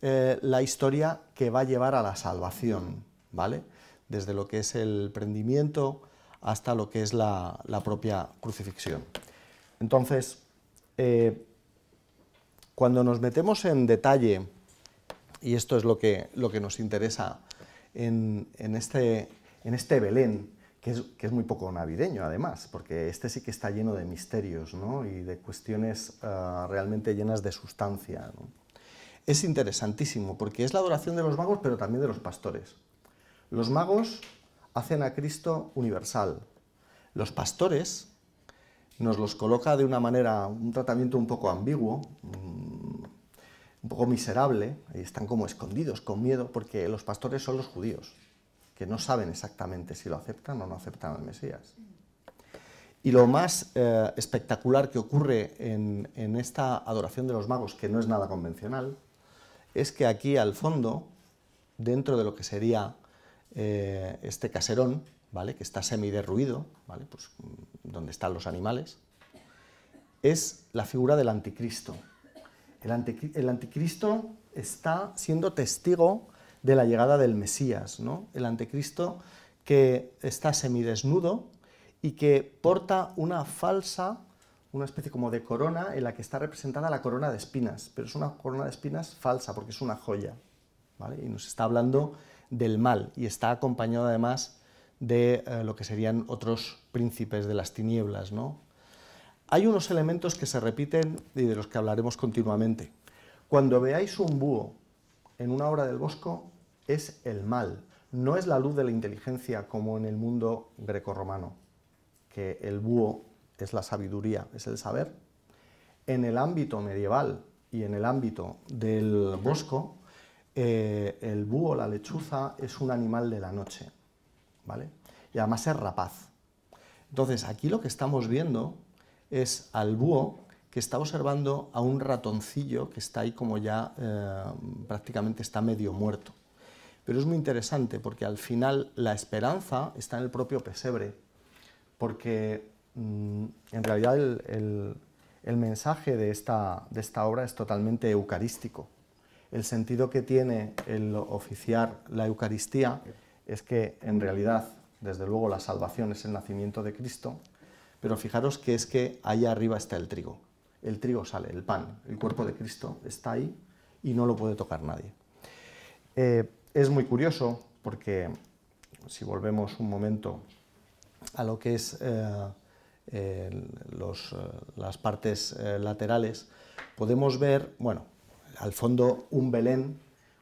eh, la historia que va a llevar a la salvación. ¿vale? Desde lo que es el prendimiento hasta lo que es la, propia crucifixión. Entonces, eh, cuando nos metemos en detalle, y esto es lo que, nos interesa en, este, este, Belén, que es, muy poco navideño además, porque este sí que está lleno de misterios y de cuestiones ah, realmente llenas de sustancia. Es interesantísimo porque es la adoración de los magos, pero también de los pastores. Los magos hacen a Cristo universal. Los pastores nos los coloca de una manera, un tratamiento un poco ambiguo, mm, un poco miserable, y están como escondidos, con miedo, porque los pastores son los judíos, que no saben exactamente si lo aceptan o no aceptan al Mesías. Y lo más eh, espectacular que ocurre en, en esta adoración de los magos, que no es nada convencional, es que aquí al fondo, dentro de lo que sería eh, este caserón, ¿vale? que está semiderruido, ¿vale? Pues, mm, donde están los animales, es la figura del anticristo. El, anticristo está siendo testigo de la llegada del Mesías, ¿no? el anticristo que está semidesnudo y que porta una falsa, una especie como de corona en la que está representada la corona de espinas, pero es una corona de espinas falsa porque es una joya. Y nos está hablando del mal y está acompañado además de eh, lo que serían otros príncipes de las tinieblas. Hay unos elementos que se repiten y de los que hablaremos continuamente. Cuando veáis un búho en una obra del Bosco, es el mal, no es la luz de la inteligencia como en el mundo grecorromano, que el búho es la sabiduría, es el saber. En el ámbito medieval y en el ámbito del Bosco, eh, el búho, la lechuza, es un animal de la noche, ¿vale? Y además es rapaz. Entonces, aquí lo que estamos viendo es al búho que está observando a un ratoncillo que está ahí como ya eh, prácticamente está medio muerto. Pero es muy interesante porque al final la esperanza está en el propio pesebre, porque mm, en realidad el, mensaje de esta obra es totalmente eucarístico el sentido que tiene el oficiar la Eucaristía es que en realidad, desde luego, la salvación es el nacimiento de Cristo, pero fijaros que es que allá arriba está el trigo. El trigo sale, el pan, el cuerpo de Cristo está ahí y no lo puede tocar nadie. Eh, es muy curioso porque si volvemos un momento a lo que es eh, eh, las partes laterales, podemos ver, bueno, al fondo un Belén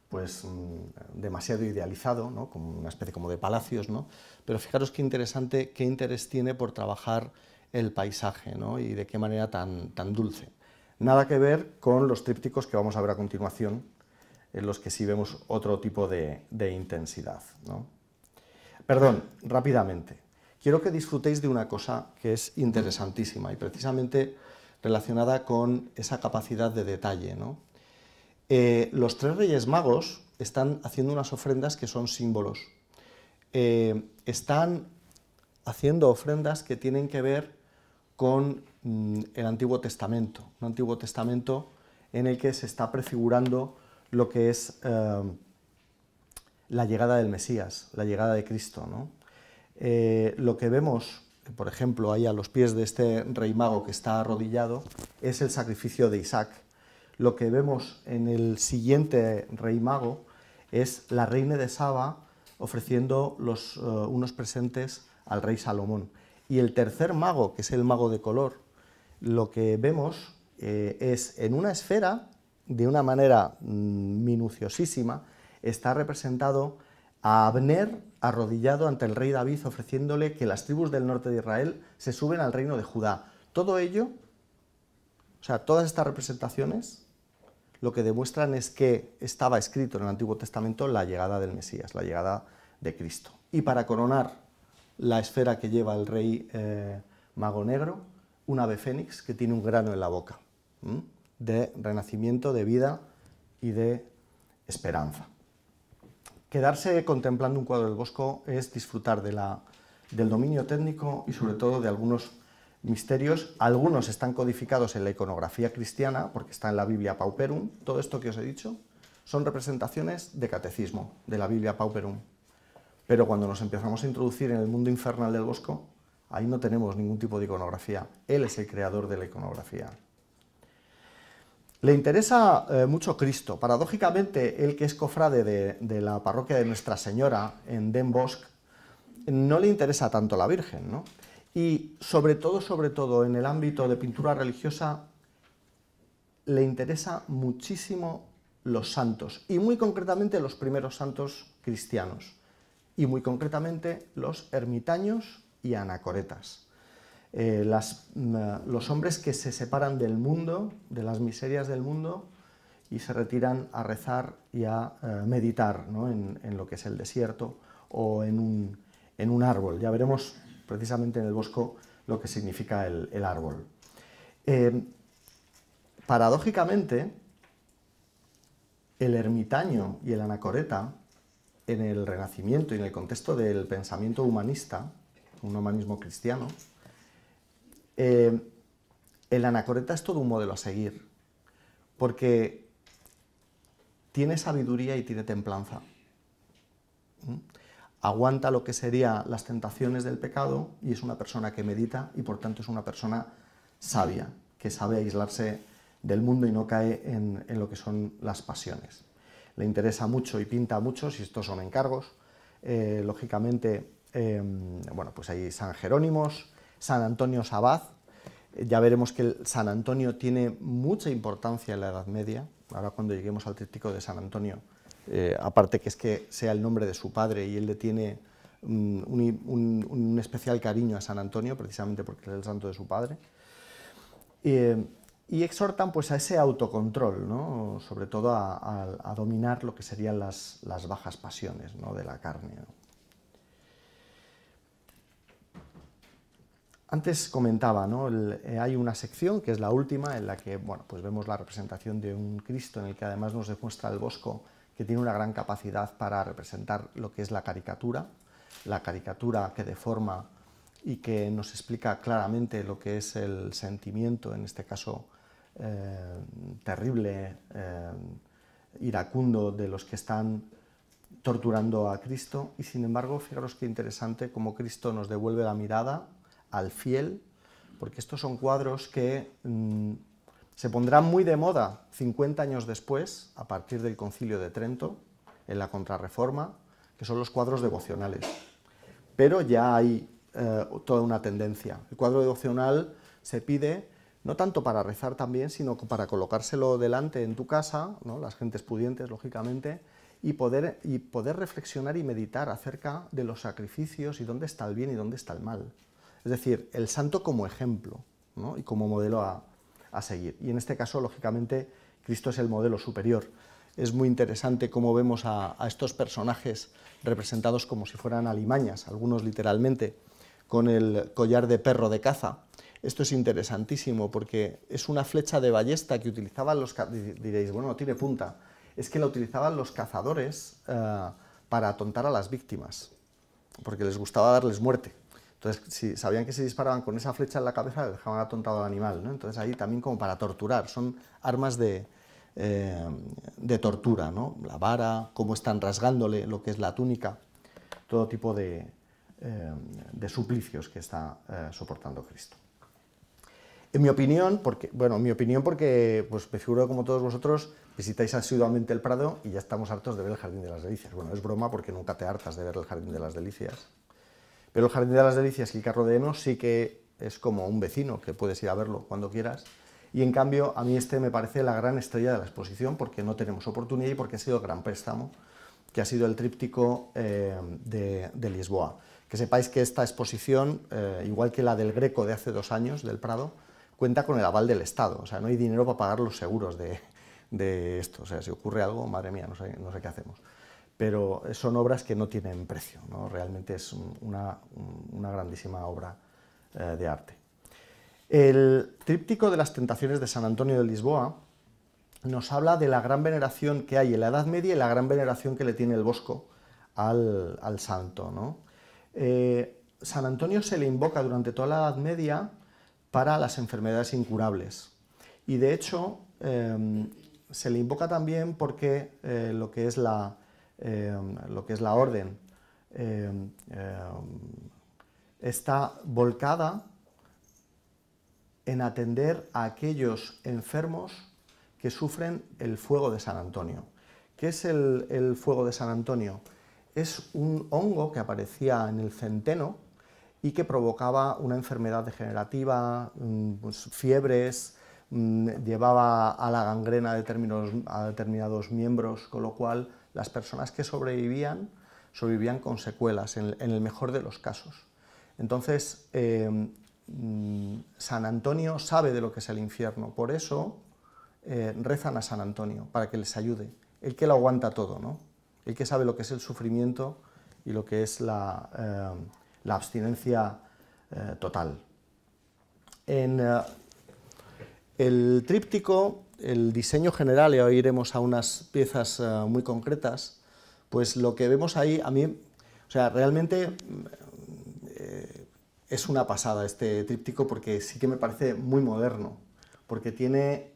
pues mm, demasiado idealizado, ¿no? como una especie como de palacios, ¿no? pero fijaros qué interesante, qué interés tiene por trabajar el paisaje ¿no? y de qué manera tan, dulce. Nada que ver con los trípticos que vamos a ver a continuación, en los que sí vemos otro tipo de, de intensidad. ¿no? Perdón, rápidamente. Quiero que disfrutéis de una cosa que es interesantísima y precisamente relacionada con esa capacidad de detalle. ¿no? Eh, los tres reyes magos están haciendo unas ofrendas que son símbolos. Eh, están haciendo ofrendas que tienen que ver con mm, el Antiguo Testamento, un Antiguo Testamento en el que se está prefigurando lo que es eh, la llegada del Mesías, la llegada de Cristo. lo que vemos, por ejemplo, ahí a los pies de este rey mago que está arrodillado, es el sacrificio de Isaac lo que vemos en el siguiente rey mago es la reina de Saba ofreciendo eh, unos presentes al rey Salomón. Y el tercer mago, que es el mago de color, lo que vemos eh, es en una esfera, de una manera mm, minuciosísima, está representado a Abner arrodillado ante el rey David ofreciéndole que las tribus del norte de Israel se suben al reino de Judá. Todo ello, o sea, todas estas representaciones lo que demuestran es que estaba escrito en el Antiguo Testamento la llegada del Mesías, la llegada de Cristo. Y para coronar la esfera que lleva el rey eh, mago negro, un ave fénix que tiene un grano en la boca, de renacimiento, de vida y de esperanza. Quedarse contemplando un cuadro del Bosco es disfrutar del dominio técnico y sobre todo de algunos misterios, algunos están codificados en la iconografía cristiana, porque está en la Biblia Pauperum, todo esto que os he dicho son representaciones de catecismo, de la Biblia Pauperum. Pero cuando nos empezamos a introducir en el mundo infernal del Bosco, ahí no tenemos ningún tipo de iconografía. Él es el creador de la iconografía. Le interesa eh, mucho Cristo. Paradójicamente, él que es cofrade de, de, la parroquia de Nuestra Señora en Den Bosch, no le interesa tanto la Virgen, ¿no? Y sobre todo, sobre todo en el ámbito de pintura religiosa, le interesa muchísimo los santos, y muy concretamente los primeros santos cristianos, y muy concretamente los ermitaños y anacoretas. Eh, mm, los hombres que se separan del mundo, de las miserias del mundo, y se retiran a rezar y a eh, meditar en, lo que es el desierto o en un, en un árbol. Ya veremos precisamente en el bosco lo que significa el, árbol. Eh, paradójicamente, el ermitaño y el anacoreta, en el Renacimiento y en el contexto del pensamiento humanista, un humanismo cristiano, eh, el anacoreta es todo un modelo a seguir, porque tiene sabiduría y tiene templanza. ¿Mm? aguanta lo que serían las tentaciones del pecado y es una persona que medita y por tanto es una persona sabia, que sabe aislarse del mundo y no cae en, lo que son las pasiones. Le interesa mucho y pinta mucho, si estos son encargos, eh, lógicamente, em, bueno, pues hay San Jerónimos, San Antonio Sabaz, eh, ya veremos que San Antonio tiene mucha importancia en la Edad Media, ahora cuando lleguemos al tríptico de San Antonio eh, aparte que es que sea el nombre de su padre y él le tiene mm, un, especial cariño a San Antonio, precisamente porque es el santo de su padre. Eh, y exhortan pues, a ese autocontrol, ¿no? sobre todo a, dominar lo que serían las, bajas pasiones ¿no? de la carne. Antes comentaba, eh, hay una sección que es la última en la que bueno, pues vemos la representación de un Cristo en el que además nos demuestra el Bosco que tiene una gran capacidad para representar lo que es la caricatura, la caricatura que deforma y que nos explica claramente lo que es el sentimiento, en este caso eh, terrible, eh, iracundo, de los que están torturando a Cristo. Y sin embargo, fijaros qué interesante como Cristo nos devuelve la mirada al fiel, porque estos son cuadros que... Mm, se pondrá muy de moda 50 años después, a partir del concilio de Trento, en la Contrarreforma, que son los cuadros devocionales. Pero ya hay eh, toda una tendencia. El cuadro devocional se pide no tanto para rezar también, sino para colocárselo delante en tu casa, las gentes pudientes, lógicamente, y poder, y poder reflexionar y meditar acerca de los sacrificios y dónde está el bien y dónde está el mal. Es decir, el santo como ejemplo y como modelo a, y en este caso, lógicamente, Cristo es el modelo superior. Es muy interesante cómo vemos a, estos personajes representados como si fueran alimañas, algunos literalmente, con el collar de perro de caza. Esto es interesantísimo porque es una flecha de ballesta que utilizaban los... Diréis, bueno, tiene punta. Es que la utilizaban los cazadores eh, para atontar a las víctimas, porque les gustaba darles muerte. Entonces, si sabían que se disparaban con esa flecha en la cabeza, dejaban atontado al animal. ¿no? Entonces, ahí también como para torturar, son armas de, eh, de tortura, ¿no? la vara, cómo están rasgándole lo que es la túnica, todo tipo de, eh, de suplicios que está eh, soportando Cristo. En mi opinión, porque, bueno, en mi opinión porque pues, me figuro como todos vosotros visitáis asiduamente el Prado y ya estamos hartos de ver el Jardín de las Delicias. Bueno, es broma porque nunca te hartas de ver el Jardín de las Delicias. Pero el Jardín de las Delicias y el Carro de Heno sí que es como un vecino, que puedes ir a verlo cuando quieras. Y en cambio, a mí este me parece la gran estrella de la exposición porque no tenemos oportunidad y porque ha sido gran préstamo, que ha sido el tríptico eh, de, Lisboa. Que sepáis que esta exposición, eh, igual que la del Greco de hace dos años, del Prado, cuenta con el aval del Estado. O sea, no hay dinero para pagar los seguros de, esto. O sea, si ocurre algo, madre mía, no sé qué hacemos pero son obras que no tienen precio, realmente es una, grandísima obra eh, de arte. El tríptico de las tentaciones de San Antonio de Lisboa nos habla de la gran veneración que hay en la Edad Media y la gran veneración que le tiene el Bosco al, santo. Eh, San Antonio se le invoca durante toda la Edad Media para las enfermedades incurables y de hecho eh, se le invoca también porque lo que es la, Em, lo que es la orden, em, em, está volcada en atender a aquellos enfermos que sufren el fuego de San Antonio. ¿Qué es el, fuego de San Antonio? Es un hongo que aparecía en el centeno y que provocaba una enfermedad degenerativa, mm, pues, fiebres, mm, llevaba a la gangrena a determinados miembros, con lo cual las personas que sobrevivían sobrevivían con secuelas, en, el mejor de los casos. Entonces, eh, mm, San Antonio sabe de lo que es el infierno, por eso eh, rezan a San Antonio, para que les ayude, el que lo aguanta todo, ¿no? el que sabe lo que es el sufrimiento y lo que es la, eh, la abstinencia total. En el tríptico el diseño general, y hoy iremos a unas piezas eh, muy concretas, pues lo que vemos ahí, a mí, o sea, realmente eh, es una pasada este tríptico porque sí que me parece muy moderno, porque tiene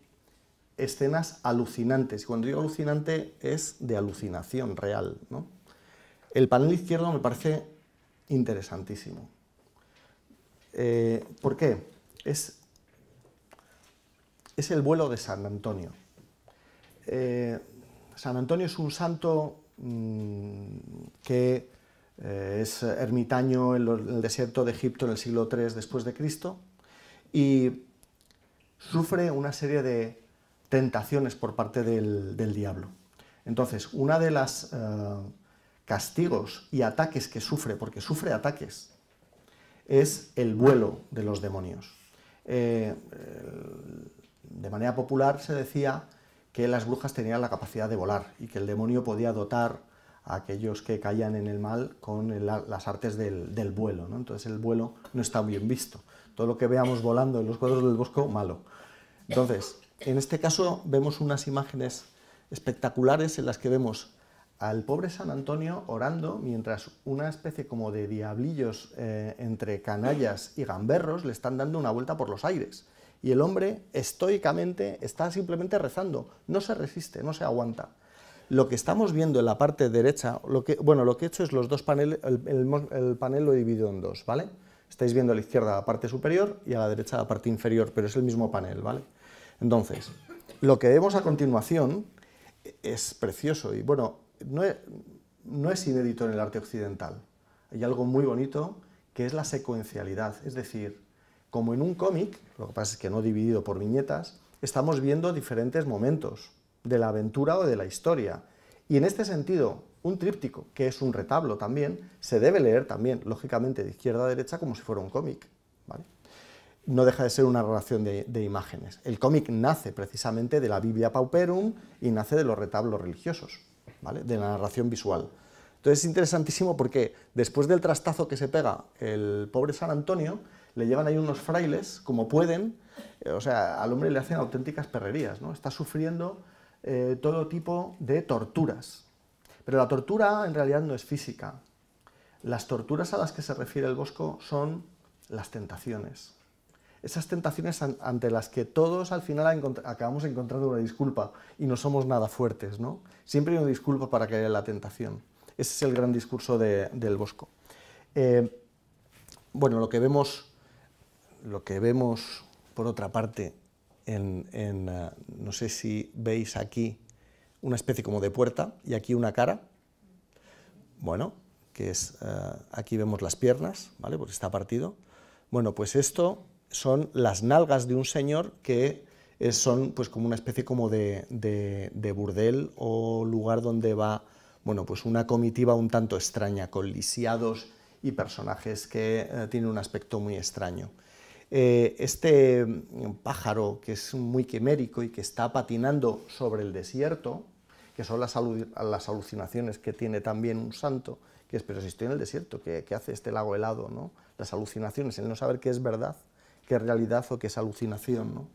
escenas alucinantes. Y cuando digo alucinante es de alucinación real. El panel izquierdo me parece interesantísimo. Eh, ¿Por qué? Es es el vuelo de San Antonio. Eh, San Antonio es un santo mm, que eh, es ermitaño en, el desierto de Egipto en el siglo III después de Cristo y sufre una serie de tentaciones por parte del, diablo. Entonces, una de las eh, castigos y ataques que sufre, porque sufre ataques, es el vuelo de los demonios de manera popular se decía que las brujas tenían la capacidad de volar y que el demonio podía dotar a aquellos que caían en el mal con las artes del, vuelo. Entonces el vuelo no está bien visto. Todo lo que veamos volando en los cuadros del bosco, malo. Entonces, en este caso vemos unas imágenes espectaculares en las que vemos al pobre San Antonio orando mientras una especie como de diablillos eh, entre canallas y gamberros le están dando una vuelta por los aires. Y el hombre estoicamente está simplemente rezando, no se resiste, no se aguanta. Lo que estamos viendo en la parte derecha, bueno, lo que he hecho es los dos paneles, el, panel lo he dividido en dos, ¿vale? Estáis viendo a la izquierda la parte superior y a la derecha la parte inferior, pero es el mismo panel, ¿vale? Entonces, lo que vemos a continuación es precioso y, bueno, no es inédito en el arte occidental. Hay algo muy bonito que es la secuencialidad, es decir, como en un cómic, lo que pasa es que no dividido por viñetas, estamos viendo diferentes momentos de la aventura o de la historia. Y en este sentido, un tríptico, que es un retablo también, se debe leer también, lógicamente, de izquierda a derecha como si fuera un cómic. No deja de ser una relación de, imágenes. El cómic nace precisamente de la Biblia Pauperum y nace de los retablos religiosos, de la narración visual. Entonces es interesantísimo porque después del trastazo que se pega el pobre San Antonio, le llevan ahí unos frailes, como pueden, eh, o sea, al hombre le hacen auténticas perrerías, ¿no? Está sufriendo eh, todo tipo de torturas. Pero la tortura en realidad no es física. Las torturas a las que se refiere el Bosco son las tentaciones. Esas tentaciones ante las que todos al final acabamos encontrando una disculpa y no somos nada fuertes, ¿no? Siempre hay una disculpa para caer en la tentación. Ese es el gran discurso del Bosco. Eh, bueno, lo que vemos lo que vemos, por otra parte, en, ah, no sé si veis aquí una especie como de puerta y aquí una cara, bueno, que ah, aquí vemos las piernas, ¿vale? Porque está partido. Bueno, pues esto son las nalgas de un señor que son pues como una especie como de, burdel o lugar donde va, pues una comitiva un tanto extraña, con lisiados y personajes que eh, tienen un aspecto muy extraño. Eh, este mm, pájaro que es muy quimérico y que está patinando sobre el desierto, que son las, alucinaciones que tiene también un santo, que es, pero si estoy en el desierto, ¿qué, hace este lago helado? ¿no? Las alucinaciones, el no saber qué es verdad, qué es realidad o qué es alucinación.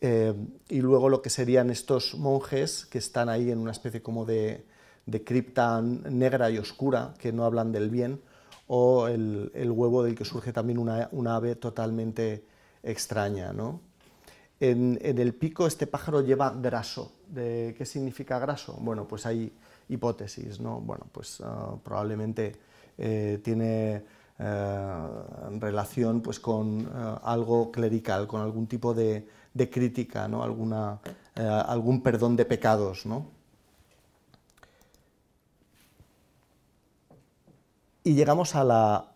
Eh, y luego lo que serían estos monjes que están ahí en una especie como de cripta negra y oscura, que no hablan del bien, o el, huevo del que surge también una, ave totalmente extraña. ¿no? En, el pico este pájaro lleva graso. ¿De ¿Qué significa graso? Bueno, pues hay hipótesis, ¿no? Bueno, pues ah, probablemente eh, tiene eh, relación pues, con ah, algo clerical, con algún tipo de, crítica, ¿no? Eh, algún perdón de pecados, ¿no? Y llegamos a la,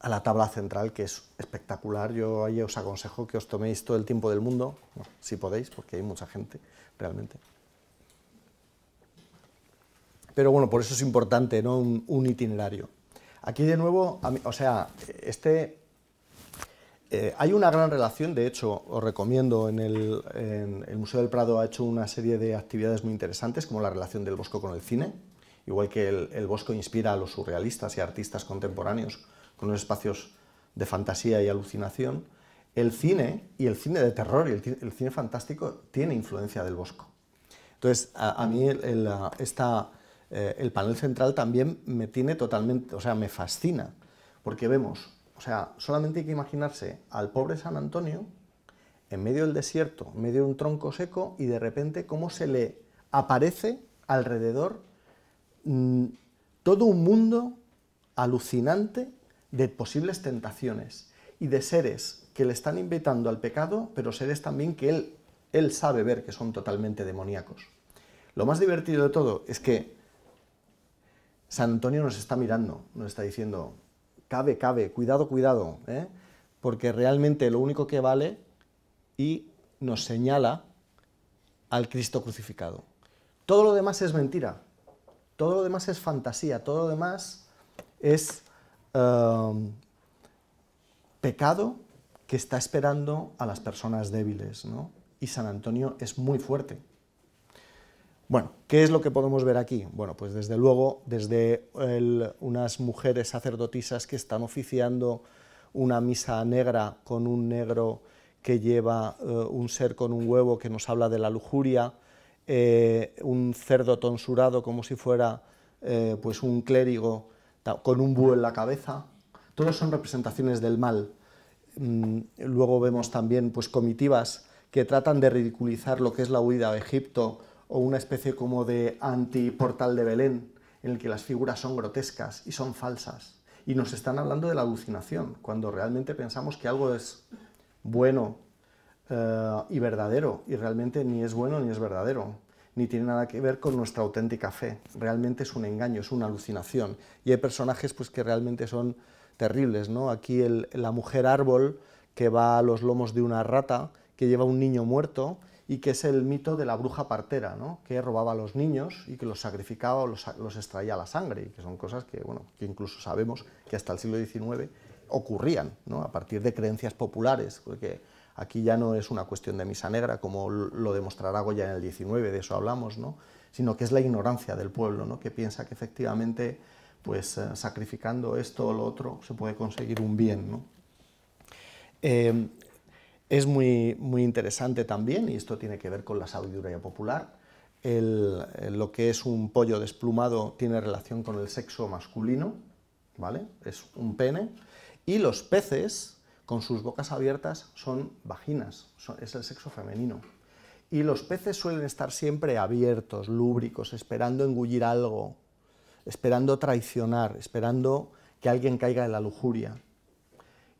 a la tabla central, que es espectacular. Yo ahí os aconsejo que os toméis todo el tiempo del mundo, si podéis, porque hay mucha gente realmente. Pero bueno, por eso es importante ¿no? un, itinerario. Aquí de nuevo, o sea, este, eh, hay una gran relación, de hecho, os recomiendo, el, en el Museo del Prado ha hecho una serie de actividades muy interesantes, como la relación del bosco con el cine, igual que el, el bosque inspira a los surrealistas y artistas contemporáneos con unos espacios de fantasía y alucinación, el cine y el cine de terror y el, cine fantástico tiene influencia del bosco. Entonces, a, mí el, eh, el panel central también me tiene totalmente, o sea, me fascina, porque vemos, o sea, solamente hay que imaginarse al pobre San Antonio en medio del desierto, en medio de un tronco seco y de repente cómo se le aparece alrededor Mm, todo un mundo alucinante de posibles tentaciones y de seres que le están invitando al pecado, pero seres también que él, él sabe ver que son totalmente demoníacos. Lo más divertido de todo es que San Antonio nos está mirando, nos está diciendo, cabe, cabe, cuidado, cuidado, ¿eh? porque realmente lo único que vale y nos señala al Cristo crucificado. Todo lo demás es mentira, todo lo demás es fantasía, todo lo demás es um, pecado que está esperando a las personas débiles, Y San Antonio es muy fuerte. Bueno, ¿qué es lo que podemos ver aquí? Bueno, pues desde luego, desde unas mujeres sacerdotisas que están oficiando una misa negra con un negro que lleva eh, un ser con un huevo que nos habla de la lujuria, eh, un cerdo tonsurado como si fuera eh, pues un clérigo con un búho en la cabeza. Todos son representaciones del mal. Mm, luego vemos también pues, comitivas que tratan de ridiculizar lo que es la huida a Egipto o una especie como de antiportal de Belén, en el que las figuras son grotescas y son falsas. Y nos están hablando de la alucinación, cuando realmente pensamos que algo es bueno eh, y verdadero, y realmente ni es bueno ni es verdadero, ni tiene nada que ver con nuestra auténtica fe. Realmente es un engaño, es una alucinación. Y hay personajes pues, que realmente son terribles, ¿no? Aquí la mujer árbol que va a los lomos de una rata, que lleva un niño muerto y que es el mito de la bruja partera, ¿no? que robaba a los niños y que los sacrificaba o los, extraía la sangre, y que son cosas que, bueno, que incluso sabemos que hasta el siglo XIX ocurrían, ¿no? a partir de creencias populares, porque Aquí ya no es una cuestión de misa negra, como lo demostrará Goya en el 19, de eso hablamos, ¿no? sino que es la ignorancia del pueblo, que piensa que efectivamente pues, eh, sacrificando esto o lo otro se puede conseguir un bien. Em, es muy, muy interesante también, y esto tiene que ver con la sabiduría popular, lo que es un pollo desplumado tiene relación con el sexo masculino, ¿vale? Es un pene, y los peces con sus bocas abiertas son vaginas, es el sexo femenino. Y los peces suelen estar siempre abiertos, lúbricos, esperando engullir algo, esperando traicionar, esperando que alguien caiga en la lujuria.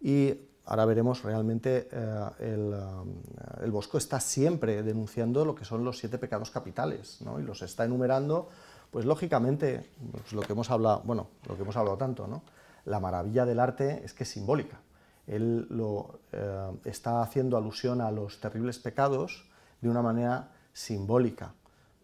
Y ahora veremos realmente eh, eh, el, Bosco está siempre denunciando lo que son los siete pecados capitales, Y los está enumerando, pues lógicamente, pues, lo que hemos hablado, bueno, lo que hemos hablado tanto, ¿no? La maravilla del arte es que es simbólica él lo, eh, está haciendo alusión a los terribles pecados de una manera simbólica,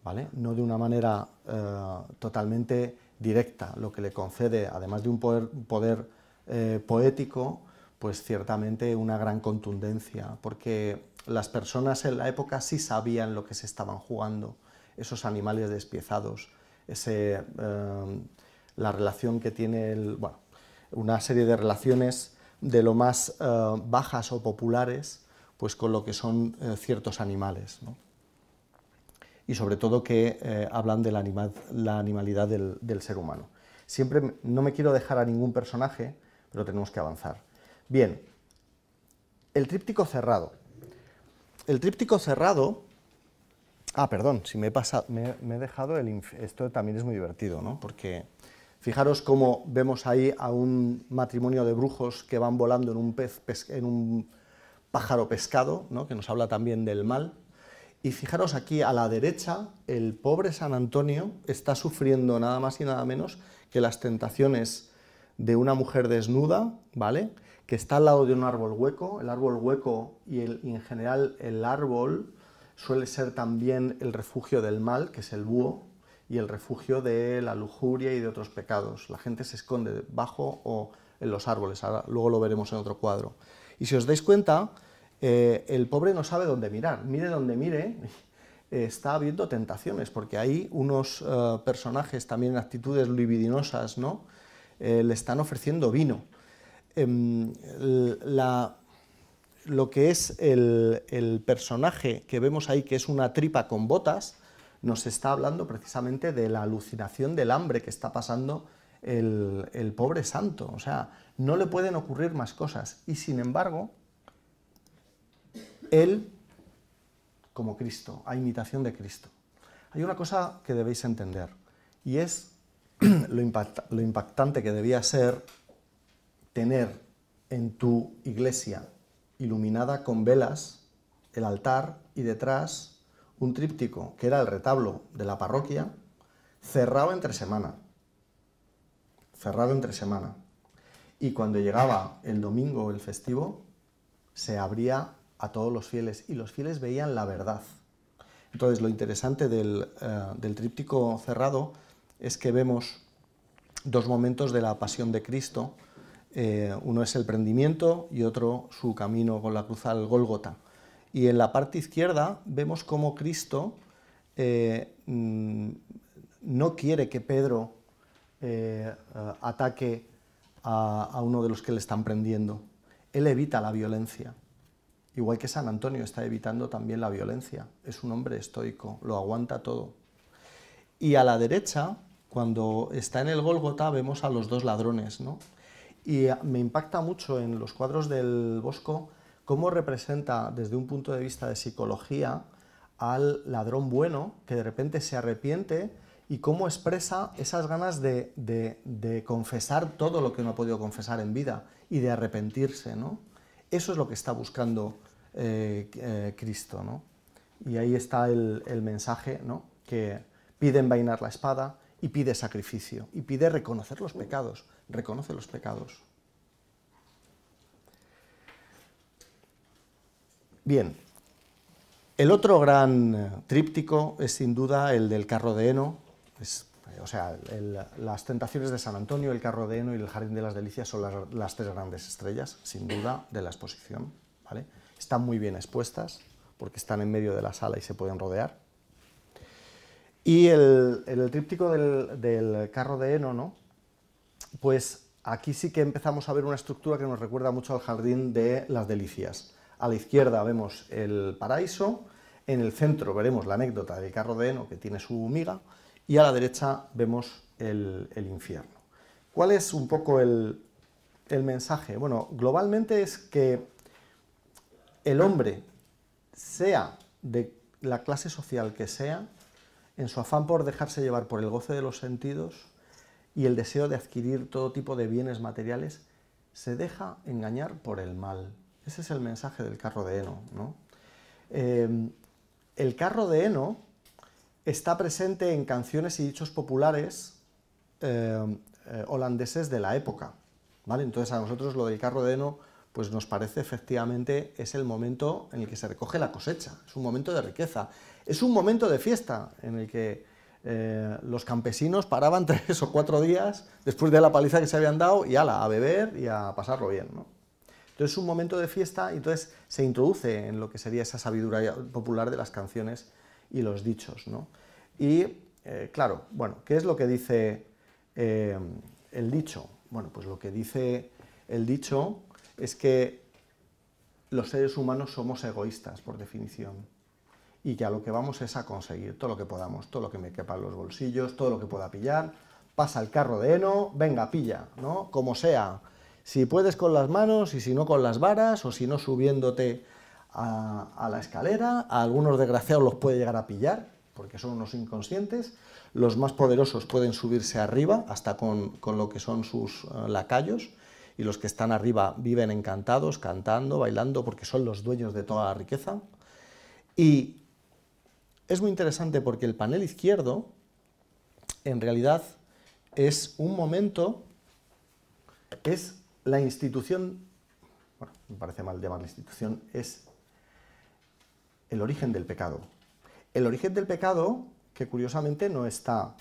¿vale? no de una manera eh, totalmente directa, lo que le concede, además de un poder, eh, poético, pues ciertamente una gran contundencia, porque las personas en la época sí sabían lo que se estaban jugando, esos animales despiezados, ese, la relación que tiene, el, bueno, una serie de relaciones de lo más eh, bajas o populares, pues con lo que son eh, ciertos animales. Y sobre todo que eh, hablan de la, animalidad del, ser humano. Siempre no me quiero dejar a ningún personaje, pero tenemos que avanzar. Bien, el tríptico cerrado. El tríptico cerrado... Ah, perdón, si me he, pasado, me he dejado el... Esto también es muy divertido, ¿no? Porque Fijaros cómo vemos ahí a un matrimonio de brujos que van volando en un, pez, en un pájaro pescado, ¿no? que nos habla también del mal. Y fijaros aquí a la derecha, el pobre San Antonio está sufriendo nada más y nada menos que las tentaciones de una mujer desnuda, ¿vale? Que está al lado de un árbol hueco. El árbol hueco y, y en general el árbol suele ser también el refugio del mal, que es el búho, y el refugio de la lujuria y de otros pecados. La gente se esconde debajo o en los árboles, ahora luego lo veremos en otro cuadro. Y si os dais cuenta, eh, el pobre no sabe dónde mirar, mire donde mire, eh, está habiendo tentaciones, porque hay unos eh, personajes también en actitudes libidinosas, ¿no? le están ofreciendo vino. Em, lo que es el personaje que vemos ahí, que es una tripa con botas, nos está hablando precisamente de la alucinación del hambre que está pasando el, pobre santo. O sea, no le pueden ocurrir más cosas. Y sin embargo, él, como Cristo, a imitación de Cristo. Hay una cosa que debéis entender, y es lo impactante que debía ser tener en tu iglesia iluminada con velas el altar y detrás un tríptico que era el retablo de la parroquia, cerrado entre semana. Cerrado entre semana. Y cuando llegaba el domingo el festivo, se abría a todos los fieles y los fieles veían la verdad. Entonces, lo interesante del, eh, tríptico cerrado es que vemos dos momentos de la pasión de Cristo. Eh, uno es el prendimiento y otro su camino con la cruz al Gólgota. Y en la parte izquierda vemos cómo Cristo eh, mm, no quiere que Pedro eh, eh, ataque a, uno de los que le están prendiendo. Él evita la violencia. Igual que San Antonio está evitando también la violencia. Es un hombre estoico, lo aguanta todo. Y a la derecha, cuando está en el Gólgota, vemos a los dos ladrones, ¿no? Y ah, me impacta mucho en los cuadros del Bosco cómo representa desde un punto de vista de psicología al ladrón bueno que de repente se arrepiente y cómo expresa esas ganas de, confesar todo lo que no ha podido confesar en vida y de arrepentirse, ¿no? Eso es lo que está buscando eh, eh, Cristo, Y ahí está el, el mensaje, ¿no? Que pide envainar la espada y pide sacrificio y pide reconocer los pecados, reconoce los pecados. Bien, el otro gran eh, tríptico es sin duda el del carro de heno, o sea, las tentaciones de San Antonio, el carro de heno y el jardín de las delicias son las, tres grandes estrellas, sin duda, de la exposición. ¿vale? Están muy bien expuestas porque están en medio de la sala y se pueden rodear. Y el, tríptico del, del, carro de heno, ¿no? pues aquí sí que empezamos a ver una estructura que nos recuerda mucho al jardín de las delicias a la izquierda vemos el paraíso, en el centro veremos la anécdota del carro de heno que tiene su humiga, y a la derecha vemos el, infierno. ¿Cuál es un poco el mensaje? Bueno, globalmente es que el hombre, sea de la clase social que sea, en su afán por dejarse llevar por el goce de los sentidos y el deseo de adquirir todo tipo de bienes materiales, se deja engañar por el mal, ese es el mensaje del carro de heno. ¿no? Em, el carro de heno está presente en canciones y dichos populares em, eh, holandeses de la época. ¿vale? Entonces a nosotros lo del carro de heno pues nos parece efectivamente es el momento en el que se recoge la cosecha, es un momento de riqueza, es un momento de fiesta en el que eh, los campesinos paraban tres o cuatro días después de la paliza que se habían dado y ala, a beber y a pasarlo bien. ¿no? Entonces es un momento de fiesta y entonces se introduce en lo que sería esa sabiduría popular de las canciones y los dichos. ¿no? Y eh, claro, bueno, ¿qué es lo que dice eh, el dicho? Bueno, pues lo que dice el dicho es que los seres humanos somos egoístas por definición y que a lo que vamos es a conseguir todo lo que podamos, todo lo que me quepa en los bolsillos, todo lo que pueda pillar, pasa el carro de heno, venga, pilla, ¿no? Como sea, si puedes con las manos y si no con las varas o si no subiéndote a, la escalera, algunos desgraciados los puede llegar a pillar porque son unos inconscientes. Los más poderosos pueden subirse arriba hasta con, lo que son sus eh, lacayos y los que están arriba viven encantados, cantando, bailando porque son los dueños de toda la riqueza. Y es muy interesante porque el panel izquierdo en realidad es un momento, es la institución, bueno, me parece mal llamar la institución, es el origen del pecado. El origen del pecado, que curiosamente no está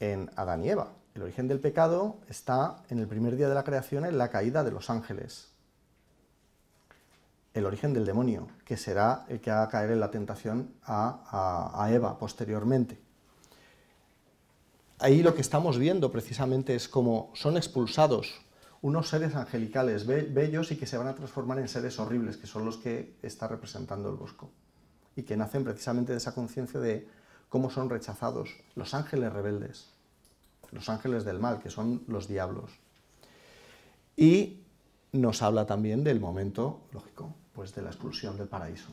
en Adán y Eva. El origen del pecado está en el primer día de la creación, en la caída de los ángeles. El origen del demonio, que será el que haga caer en la tentación a, a Eva posteriormente. Ahí lo que estamos viendo precisamente es cómo son expulsados unos seres angelicales bellos y que se van a transformar en seres horribles, que son los que está representando el Bosco, y que nacen precisamente de esa conciencia de cómo son rechazados los ángeles rebeldes, los ángeles del mal, que son los diablos. Y nos habla también del momento, lógico, pues de la exclusión del paraíso.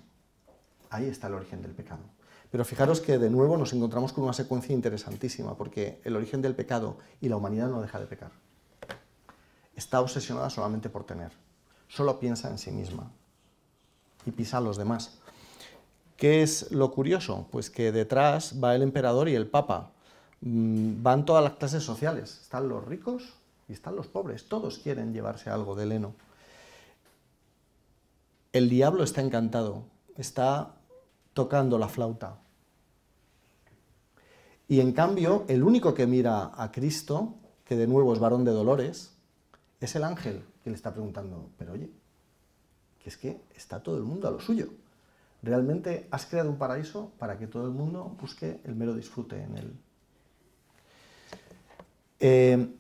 Ahí está el origen del pecado. Pero fijaros que de nuevo nos encontramos con una secuencia interesantísima, porque el origen del pecado y la humanidad no deja de pecar está obsesionada solamente por tener. Solo piensa en sí misma y pisa a los demás. ¿Qué es lo curioso? Pues que detrás va el emperador y el papa. Mm, van todas las clases sociales. Están los ricos y están los pobres. Todos quieren llevarse algo de heno. El diablo está encantado. Está tocando la flauta. Y en cambio, el único que mira a Cristo, que de nuevo es varón de dolores, es el ángel que le está preguntando, pero oye, que es que está todo el mundo a lo suyo. Realmente has creado un paraíso para que todo el mundo busque el mero disfrute en él. Em,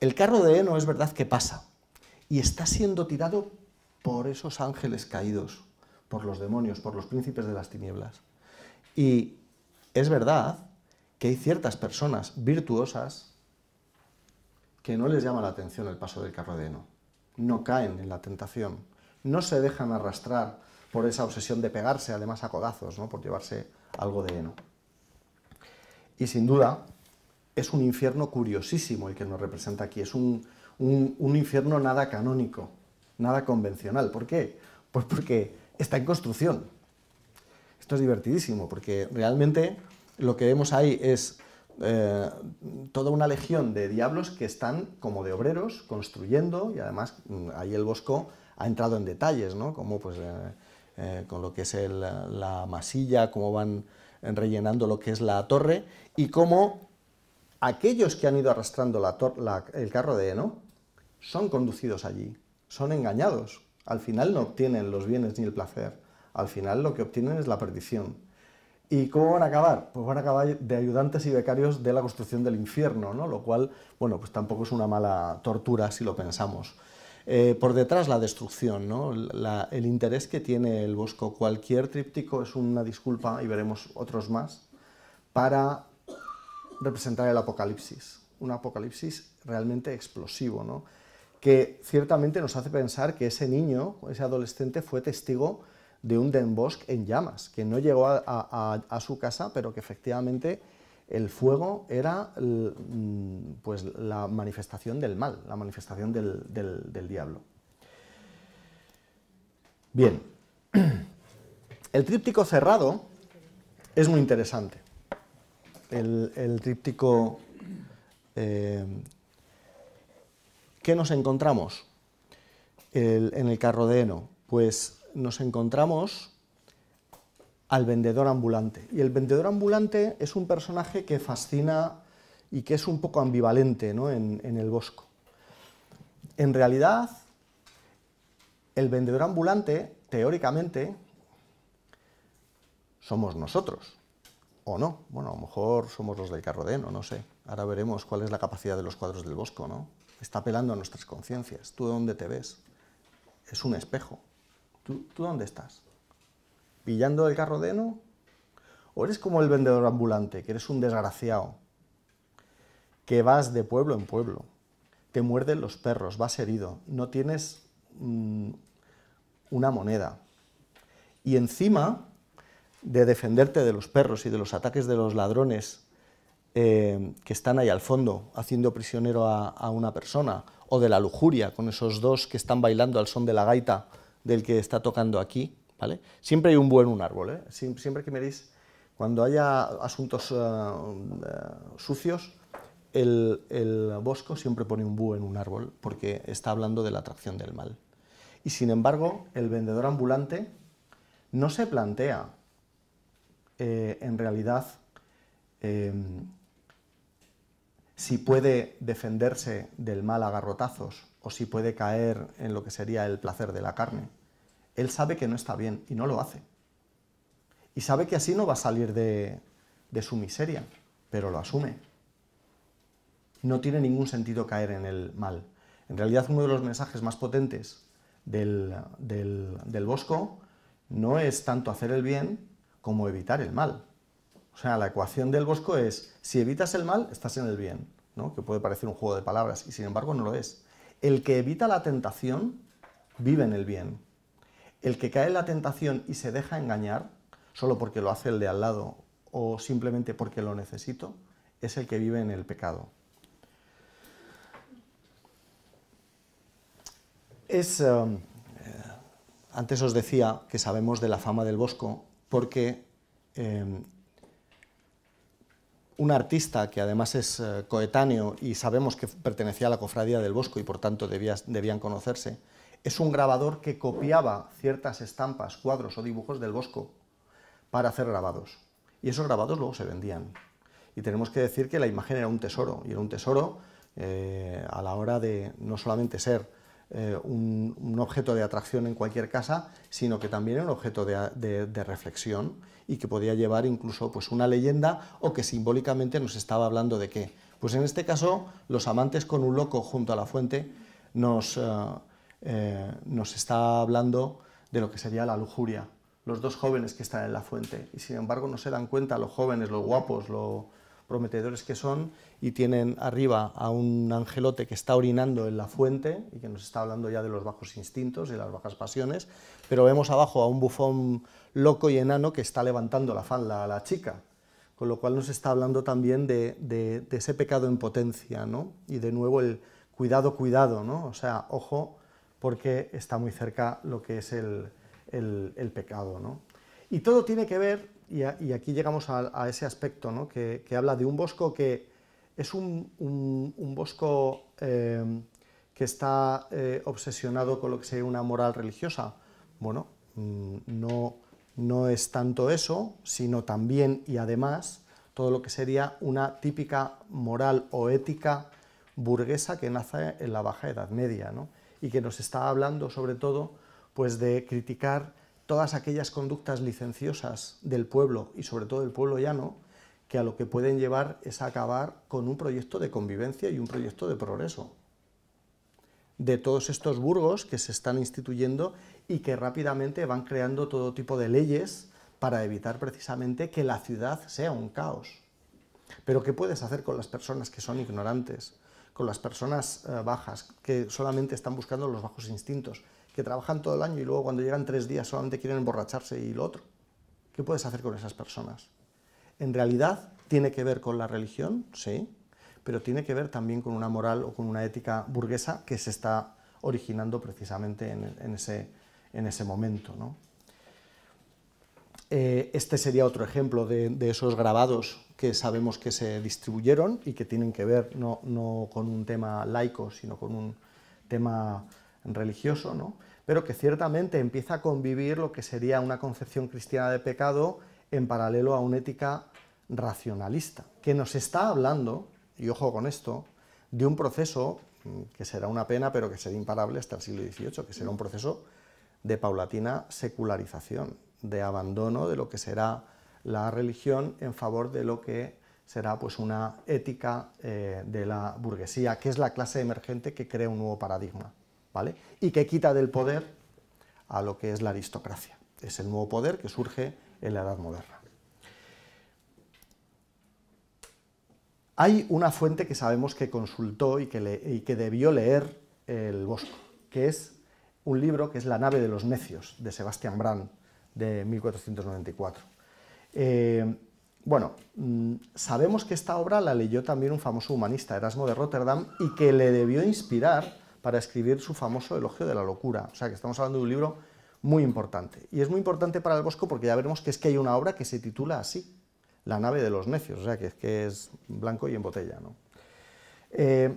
el carro de Eno es verdad que pasa y está siendo tirado por esos ángeles caídos, por los demonios, por los príncipes de las tinieblas. Y es verdad que hay ciertas personas virtuosas que no les llama la atención el paso del carro de heno. No caen en la tentación, no se dejan arrastrar por esa obsesión de pegarse, además a codazos, ¿no? por llevarse algo de heno. Y sin duda, es un infierno curiosísimo el que nos representa aquí, es un, un infierno nada canónico, nada convencional. ¿Por qué? Pues porque está en construcción. Esto es divertidísimo, porque realmente lo que vemos ahí es eh, toda una legión de diablos que están como de obreros construyendo y además mm, ahí el Bosco ha entrado en detalles, ¿no? Como pues eh, eh, con lo que es la masilla, cómo van rellenando lo que es la torre y cómo aquellos que han ido arrastrando el carro de Eno son conducidos allí, son engañados. Al final no obtienen los bienes ni el placer, al final lo que obtienen es la perdición. ¿Y cómo van a acabar? Pues van a acabar de ayudantes y becarios de la construcción del infierno, ¿no? Lo cual, bueno, pues tampoco es una mala tortura si lo pensamos. Eh, por detrás la destrucción, ¿no? el interés que tiene el Bosco. Cualquier tríptico es una disculpa, y veremos otros más, para representar el apocalipsis. Un apocalipsis realmente explosivo, que ciertamente nos hace pensar que ese niño, ese adolescente, fue testigo de un Den Bosch en llamas, que no llegó a, su casa, pero que efectivamente el fuego era mm, pues, la manifestación del mal, la manifestación del, diablo. Bien, el tríptico cerrado es muy interesante. El, tríptico eh, ¿Qué nos encontramos el, en el de Pues nos encontramos al vendedor ambulante. Y el vendedor ambulante es un personaje que fascina y que es un poco ambivalente en, el bosco. En realidad, el vendedor ambulante, teóricamente, somos nosotros, o no. Bueno, a lo mejor somos los del carrodeno, no sé. Ahora veremos cuál es la capacidad de los cuadros del bosco, ¿no? Está apelando a nuestras conciencias. ¿Tú dónde te ves? Es un espejo. ¿Tú, dónde estás? ¿Pillando el carro de no, ¿O eres como el vendedor ambulante, que eres un desgraciado? Que vas de pueblo en pueblo, te muerden los perros, vas herido, no tienes mm, una moneda. Y encima de defenderte de los perros y de los ataques de los ladrones eh, que están ahí al fondo, haciendo prisionero a una persona, o de la lujuria, con esos dos que están bailando al son de la gaita, del que está tocando aquí, ¿vale? Siempre hay un en un árbol, ¿eh? siempre que miréis, cuando haya asuntos eh, eh, sucios, el, Bosco siempre pone un búho en un árbol, porque está hablando de la atracción del mal. Y sin embargo, el vendedor ambulante no se plantea, en realidad, em, si puede defenderse del mal a garrotazos o si puede caer en lo que sería el placer de la carne él sabe que no está bien y no lo hace. Y sabe que así no va a salir de, su miseria, pero lo asume. No tiene ningún sentido caer en el mal. En realidad uno de los mensajes más potentes del, del Bosco no es tanto hacer el bien como evitar el mal. O sea, la ecuación del Bosco es, si evitas el mal, estás en el bien, ¿no? que puede parecer un juego de palabras, y sin embargo no lo es. El que evita la tentación vive en el bien. El que cae en la tentación y se deja engañar, solo porque lo hace el de al lado o simplemente porque lo necesito, es el que vive en el pecado. Um, eh, antes os decía que sabemos de la fama del Bosco porque em, un artista que además es eh, coetáneo y sabemos que pertenecía a la cofradía del Bosco y por tanto debían conocerse, es un grabador que copiaba ciertas estampas, cuadros o dibujos del Bosco para hacer grabados. Y esos grabados luego se vendían. Y tenemos que decir que la imagen era un tesoro, y era un tesoro eh, a la hora de no solamente ser eh, un, objeto de atracción en cualquier casa, sino que también era un objeto de, reflexión y que podía llevar incluso pues, una leyenda o que simbólicamente nos estaba hablando de qué. Pues en este caso, los amantes con un loco junto a la fuente nos, eh, eh, nos está hablando de lo que sería la lujuria. Los dos jóvenes que están en la fuente y sin embargo no se dan cuenta los jóvenes, los guapos, los prometedores que son y tienen arriba a un angelote que está orinando en la fuente y que nos está hablando ya de los bajos instintos y las bajas pasiones, pero vemos abajo a un bufón loco y enano que está levantando la falda a la chica, con lo cual nos está hablando también de, ese pecado en potencia, Y de nuevo el cuidado, cuidado, ¿no? O sea, ojo porque está muy cerca lo que es el, pecado. ¿no? Y todo tiene que ver, y, aquí llegamos a, ese aspecto ¿no? que, habla de un bosco que es un, bosco em, que está eh, obsesionado con lo que sería una moral religiosa. Bueno, mm, no, no es tanto eso, sino también y además todo lo que sería una típica moral o ética burguesa que nace en la Baja Edad Media. ¿no? y que nos está hablando sobre todo pues de criticar todas aquellas conductas licenciosas del pueblo y sobre todo del pueblo llano que a lo que pueden llevar es a acabar con un proyecto de convivencia y un proyecto de progreso de todos estos burgos que se están instituyendo y que rápidamente van creando todo tipo de leyes para evitar precisamente que la ciudad sea un caos. Pero ¿qué puedes hacer con las personas que son ignorantes? con las personas eh, bajas, que solamente están buscando los bajos instintos, que trabajan todo el año y luego cuando llegan tres días solamente quieren emborracharse y lo otro. ¿Qué puedes hacer con esas personas? En realidad tiene que ver con la religión, sí, pero tiene que ver también con una moral o con una ética burguesa que se está originando precisamente en, ese, en ese momento. ¿no? Eh, este sería otro ejemplo de, esos grabados que sabemos que se distribuyeron y que tienen que ver no, no con un tema laico, sino con un tema religioso, ¿no? pero que ciertamente empieza a convivir lo que sería una concepción cristiana de pecado en paralelo a una ética racionalista, que nos está hablando, y ojo con esto, de un proceso mm, que será una pena, pero que será imparable hasta el siglo XVIII, que será un proceso de paulatina secularización de abandono de lo que será la religión en favor de lo que será pues una ética eh, de la burguesía, que es la clase emergente que crea un nuevo paradigma, ¿vale? Y que quita del poder a lo que es la aristocracia. Es el nuevo poder que surge en la Edad Moderna. Hay una fuente que sabemos que consultó y que, y que debió leer el Bosco, que es un libro que es La nave de los necios, de Sebastián Brandt de 1494. Eh, bueno, mm, sabemos que esta obra la leyó también un famoso humanista, Erasmo de Rotterdam, y que le debió inspirar para escribir su famoso Elogio de la Locura. O sea que estamos hablando de un libro muy importante. Y es muy importante para el Bosco porque ya veremos que es que hay una obra que se titula así, La nave de los necios, o sea que es que es blanco y en botella. Eh,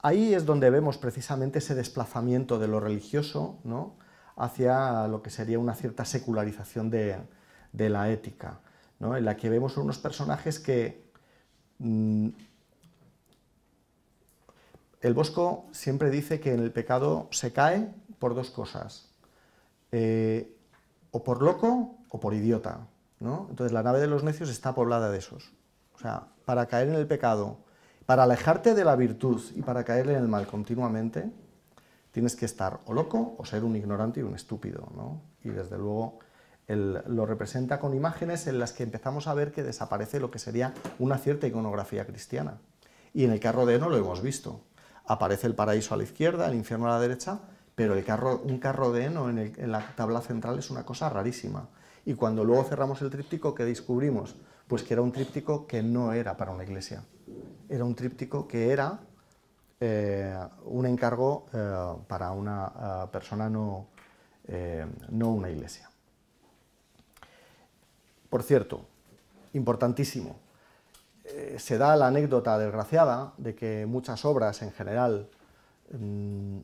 ahí es donde vemos precisamente ese desplazamiento de lo religioso, ¿no? hacia lo que sería una cierta secularización de, la ética, en la que vemos unos personajes que... Mm, el Bosco siempre dice que en el pecado se cae por dos cosas, eh, o por loco o por idiota. Entonces la nave de los necios está poblada de esos. O sea, para caer en el pecado, para alejarte de la virtud y para caer en el mal continuamente, tienes que estar o loco o ser un ignorante y un estúpido, ¿no? Y desde luego lo representa con imágenes en las que empezamos a ver que desaparece lo que sería una cierta iconografía cristiana. Y en el carro de heno lo hemos visto. Aparece el paraíso a la izquierda, el infierno a la derecha, pero el carro, un carro de heno en, en la tabla central es una cosa rarísima. Y cuando luego cerramos el tríptico, ¿qué descubrimos? Pues que era un tríptico que no era para una iglesia. Era un tríptico que era eh, un encargo eh, para una eh, persona, no, no una iglesia. Por cierto, importantísimo, se da la anécdota desgraciada de que muchas obras en general, mm,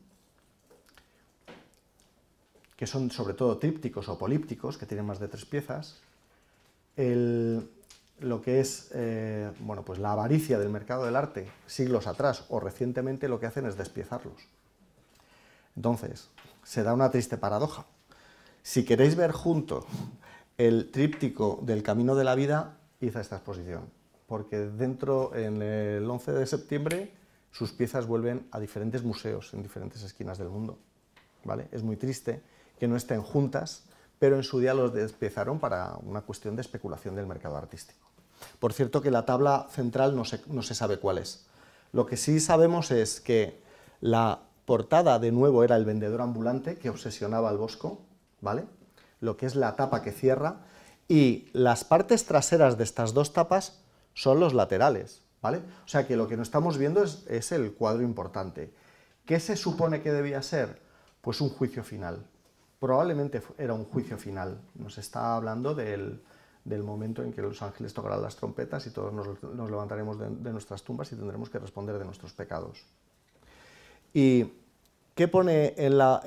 que son sobre todo trípticos o polípticos, que tienen más de tres piezas, el, lo que es eh, bueno, pues la avaricia del mercado del arte siglos atrás o recientemente lo que hacen es despiezarlos. Entonces, se da una triste paradoja. Si queréis ver juntos el tríptico del camino de la vida, hizo esta exposición, porque dentro, en el 11 de septiembre, sus piezas vuelven a diferentes museos en diferentes esquinas del mundo. ¿vale? Es muy triste que no estén juntas pero en su día los despiezaron para una cuestión de especulación del mercado artístico. Por cierto que la tabla central no se, sabe cuál es. Lo que sí sabemos es que la portada de nuevo era el vendedor ambulante que obsesionaba al Bosco, ¿vale? Lo que es la tapa que cierra y las partes traseras de estas dos tapas son los laterales, ¿vale? O sea que lo que no estamos viendo es, es el cuadro importante. ¿Qué se supone que debía ser? Pues un juicio final probablemente era un juicio final. Nos está hablando del, momento en que los ángeles tocarán las trompetas y todos nos, levantaremos de, nuestras tumbas y tendremos que responder de nuestros pecados. ¿Y qué pone en la,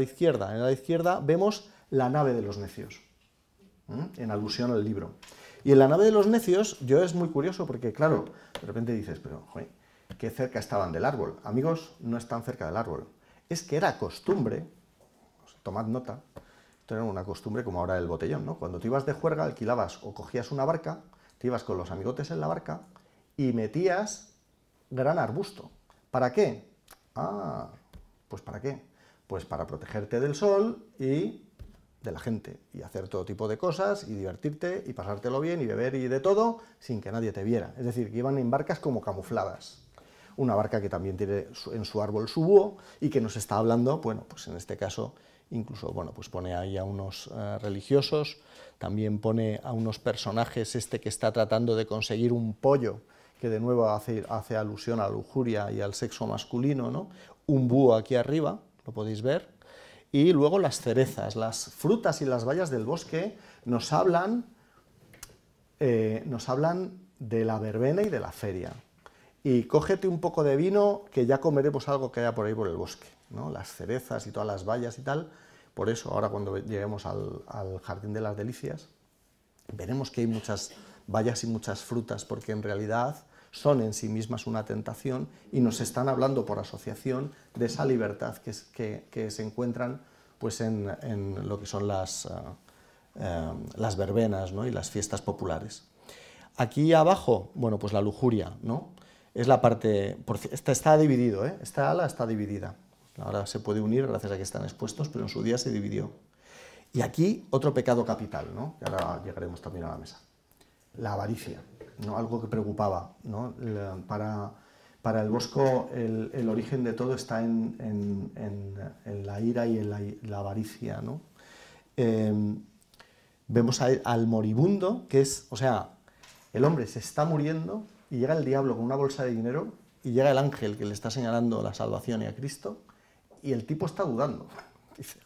izquierda? En la izquierda vemos la nave de los necios, en alusión al libro. Y en la nave de los necios, yo es muy curioso porque, claro, de repente dices, pero, joder, qué cerca estaban del árbol. Amigos, no están cerca del árbol. Es que era costumbre tomad nota, esto una costumbre como ahora el botellón, ¿no? Cuando tú ibas de juerga, alquilabas o cogías una barca, te ibas con los amigotes en la barca y metías gran arbusto. ¿Para qué? Ah, pues ¿para qué? Pues para protegerte del sol y de la gente y hacer todo tipo de cosas y divertirte y pasártelo bien y beber y de todo sin que nadie te viera. Es decir, que iban en barcas como camufladas. Una barca que también tiene en su árbol su búho y que nos está hablando, bueno, pues en este caso incluso bueno, pues pone ahí a unos eh, religiosos, también pone a unos personajes, este que está tratando de conseguir un pollo, que de nuevo hace, alusión a la lujuria y al sexo masculino, ¿no? un búho aquí arriba, lo podéis ver, y luego las cerezas, las frutas y las bayas del bosque nos hablan, eh, nos hablan de la verbena y de la feria. Y cógete un poco de vino, que ya comeremos algo que haya por ahí por el bosque las cerezas y todas las vallas y tal. Por eso ahora cuando lleguemos al, Jardín de las Delicias, veremos que hay muchas vallas y muchas frutas, porque en realidad son en sí mismas una tentación y nos están hablando por asociación de esa libertad que, se encuentran pues en, lo que son las, eh, eh, las verbenas y las fiestas populares. Aquí abajo, bueno, pues la lujuria, ¿no? Es la parte, esta está dividido, ¿eh? esta ala está dividida. Ahora se puede unir gracias a que están expuestos, pero en su día se dividió. Y aquí otro pecado capital, ¿no? que ahora llegaremos también a la mesa. La avaricia, ¿no? algo que preocupaba. para, el Bosco el, origen de todo está en, la ira y en la, avaricia. Em, vemos al moribundo, que es, o sea, el hombre se está muriendo y llega el diablo con una bolsa de dinero y llega el ángel que le está señalando la salvación y a Cristo y el tipo está dudando. Dice,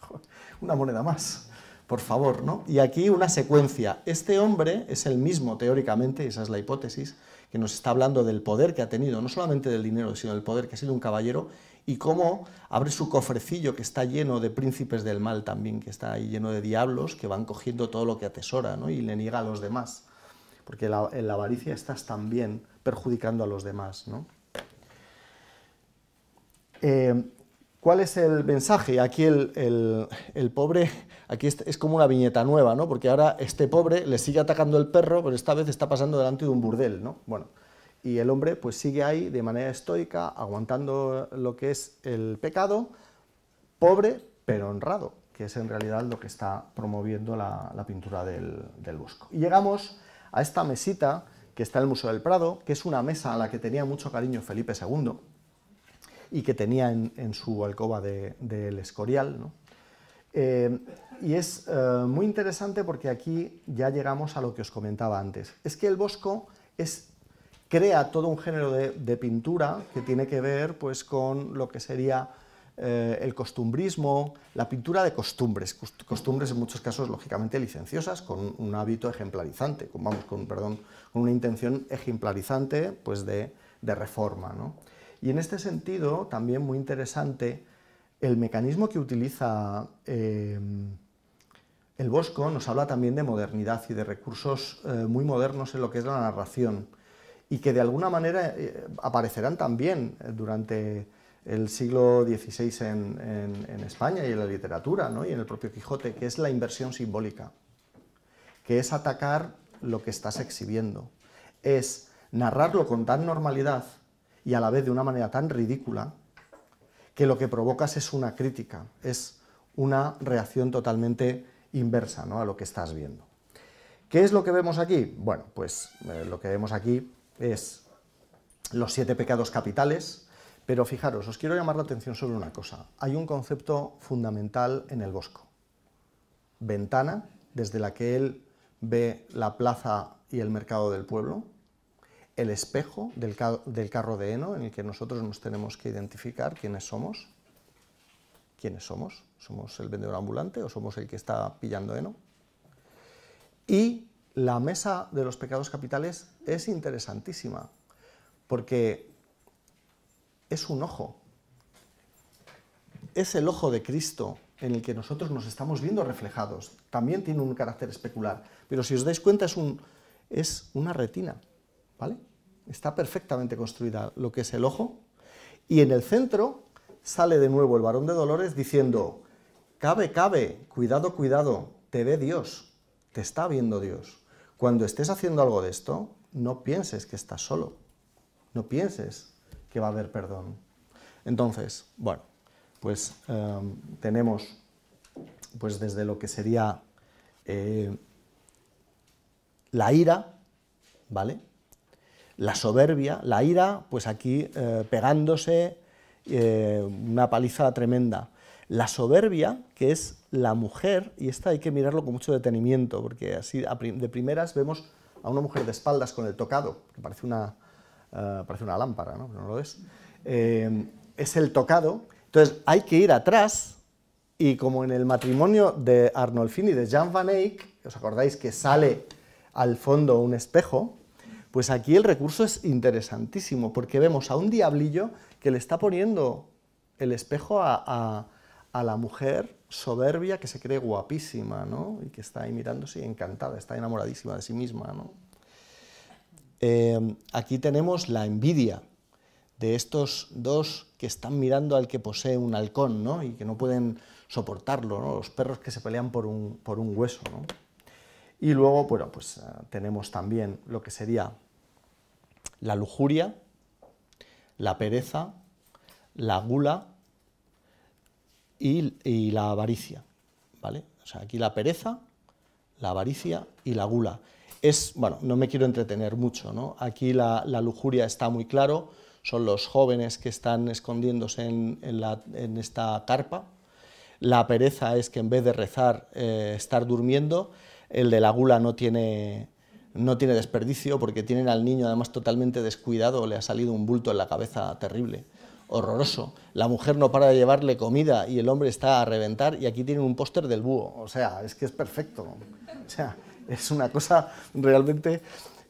una moneda más, por favor, ¿no? Y aquí una secuencia. Este hombre es el mismo, teóricamente, esa es la hipótesis, que nos está hablando del poder que ha tenido, no solamente del dinero, sino del poder, que ha sido un caballero, y cómo abre su cofrecillo que está lleno de príncipes del mal también, que está ahí lleno de diablos que van cogiendo todo lo que atesora, ¿no? Y le niega a los demás, porque la, en la avaricia estás también perjudicando a los demás, ¿no? Eh, ¿Cuál es el mensaje? Aquí el, pobre, aquí es, como una viñeta nueva, ¿no? Porque ahora este pobre le sigue atacando el perro, pero esta vez está pasando delante de un burdel, ¿no? Bueno, y el hombre pues sigue ahí de manera estoica, aguantando lo que es el pecado, pobre pero honrado, que es en realidad lo que está promoviendo la, pintura del, del Bosco. Y llegamos a esta mesita que está en el Museo del Prado, que es una mesa a la que tenía mucho cariño Felipe II, y que tenía en, su alcoba del Escorial. Eh, y es eh, muy interesante porque aquí ya llegamos a lo que os comentaba antes. Es que el Bosco crea todo un género de, pintura que tiene que ver pues, con lo que sería eh, el costumbrismo, la pintura de costumbres, costumbres en muchos casos lógicamente licenciosas, con un hábito ejemplarizante, con, vamos, con, perdón, con una intención ejemplarizante pues, de, de reforma. ¿no? Y en este sentido, también muy interesante, el mecanismo que utiliza eh, el Bosco nos habla también de modernidad y de recursos eh, muy modernos en lo que es la narración y que de alguna manera eh, aparecerán también durante el siglo XVI en, España y en la literatura ¿no? y en el propio Quijote, que es la inversión simbólica, que es atacar lo que estás exhibiendo, es narrarlo con tan normalidad y a la vez de una manera tan ridícula que lo que provocas es una crítica, es una reacción totalmente inversa ¿no? a lo que estás viendo. ¿Qué es lo que vemos aquí? Bueno, pues eh, lo que vemos aquí es los siete pecados capitales, pero fijaros, os quiero llamar la atención sobre una cosa. Hay un concepto fundamental en el Bosco. Ventana, desde la que él ve la plaza y el mercado del pueblo, el espejo del, carro de heno en el que nosotros nos tenemos que identificar quiénes somos. ¿Quiénes somos? ¿Somos el vendedor ambulante o somos el que está pillando heno? Y la mesa de los pecados capitales es interesantísima, porque es un ojo. Es el ojo de Cristo en el que nosotros nos estamos viendo reflejados. También tiene un carácter especular, pero si os dais cuenta es, es una retina. ¿vale? Está perfectamente construida lo que es el ojo y en el centro sale de nuevo el varón de Dolores diciendo, cabe, cabe, cuidado, cuidado, te ve Dios, te está viendo Dios. Cuando estés haciendo algo de esto, no pienses que estás solo, no pienses que va a haber perdón. Entonces, bueno, pues em, tenemos pues desde lo que sería eh, la ira, ¿vale? la soberbia, la ira, pues aquí eh, pegándose eh, una paliza tremenda. La soberbia, que es la mujer, y esta hay que mirarlo con mucho detenimiento, porque así de primeras vemos a una mujer de espaldas con el tocado, que parece una, eh, parece una lámpara, ¿no? Pero no lo es. es el tocado. Entonces hay que ir atrás, y como en el matrimonio de Arnolfini de Jan van Eyck, os acordáis que sale al fondo un espejo, pues aquí el recurso es interesantísimo, porque vemos a un diablillo que le está poniendo el espejo a, la mujer soberbia que se cree guapísima, ¿no? Y que está ahí mirándose encantada, está enamoradísima de sí misma, ¿no? Eh, aquí tenemos la envidia de estos dos que están mirando al que posee un halcón, ¿no? Y que no pueden soportarlo, ¿no? Los perros que se pelean por un, por un hueso, ¿no? Y luego, bueno, pues eh, tenemos también lo que sería la lujuria, la pereza, la gula y, la avaricia. ¿Vale? sea, aquí la pereza, la avaricia y la gula. Es, bueno, no me quiero entretener mucho, ¿no? Aquí la, lujuria está muy claro, son los jóvenes que están escondiéndose en, esta carpa. La pereza es que en vez de rezar, eh, estar durmiendo. El de la gula no tiene, no tiene desperdicio porque tienen al niño además totalmente descuidado, le ha salido un bulto en la cabeza terrible, horroroso. La mujer no para de llevarle comida y el hombre está a reventar y aquí tienen un póster del búho. O sea, es que es perfecto. O sea, es una cosa realmente...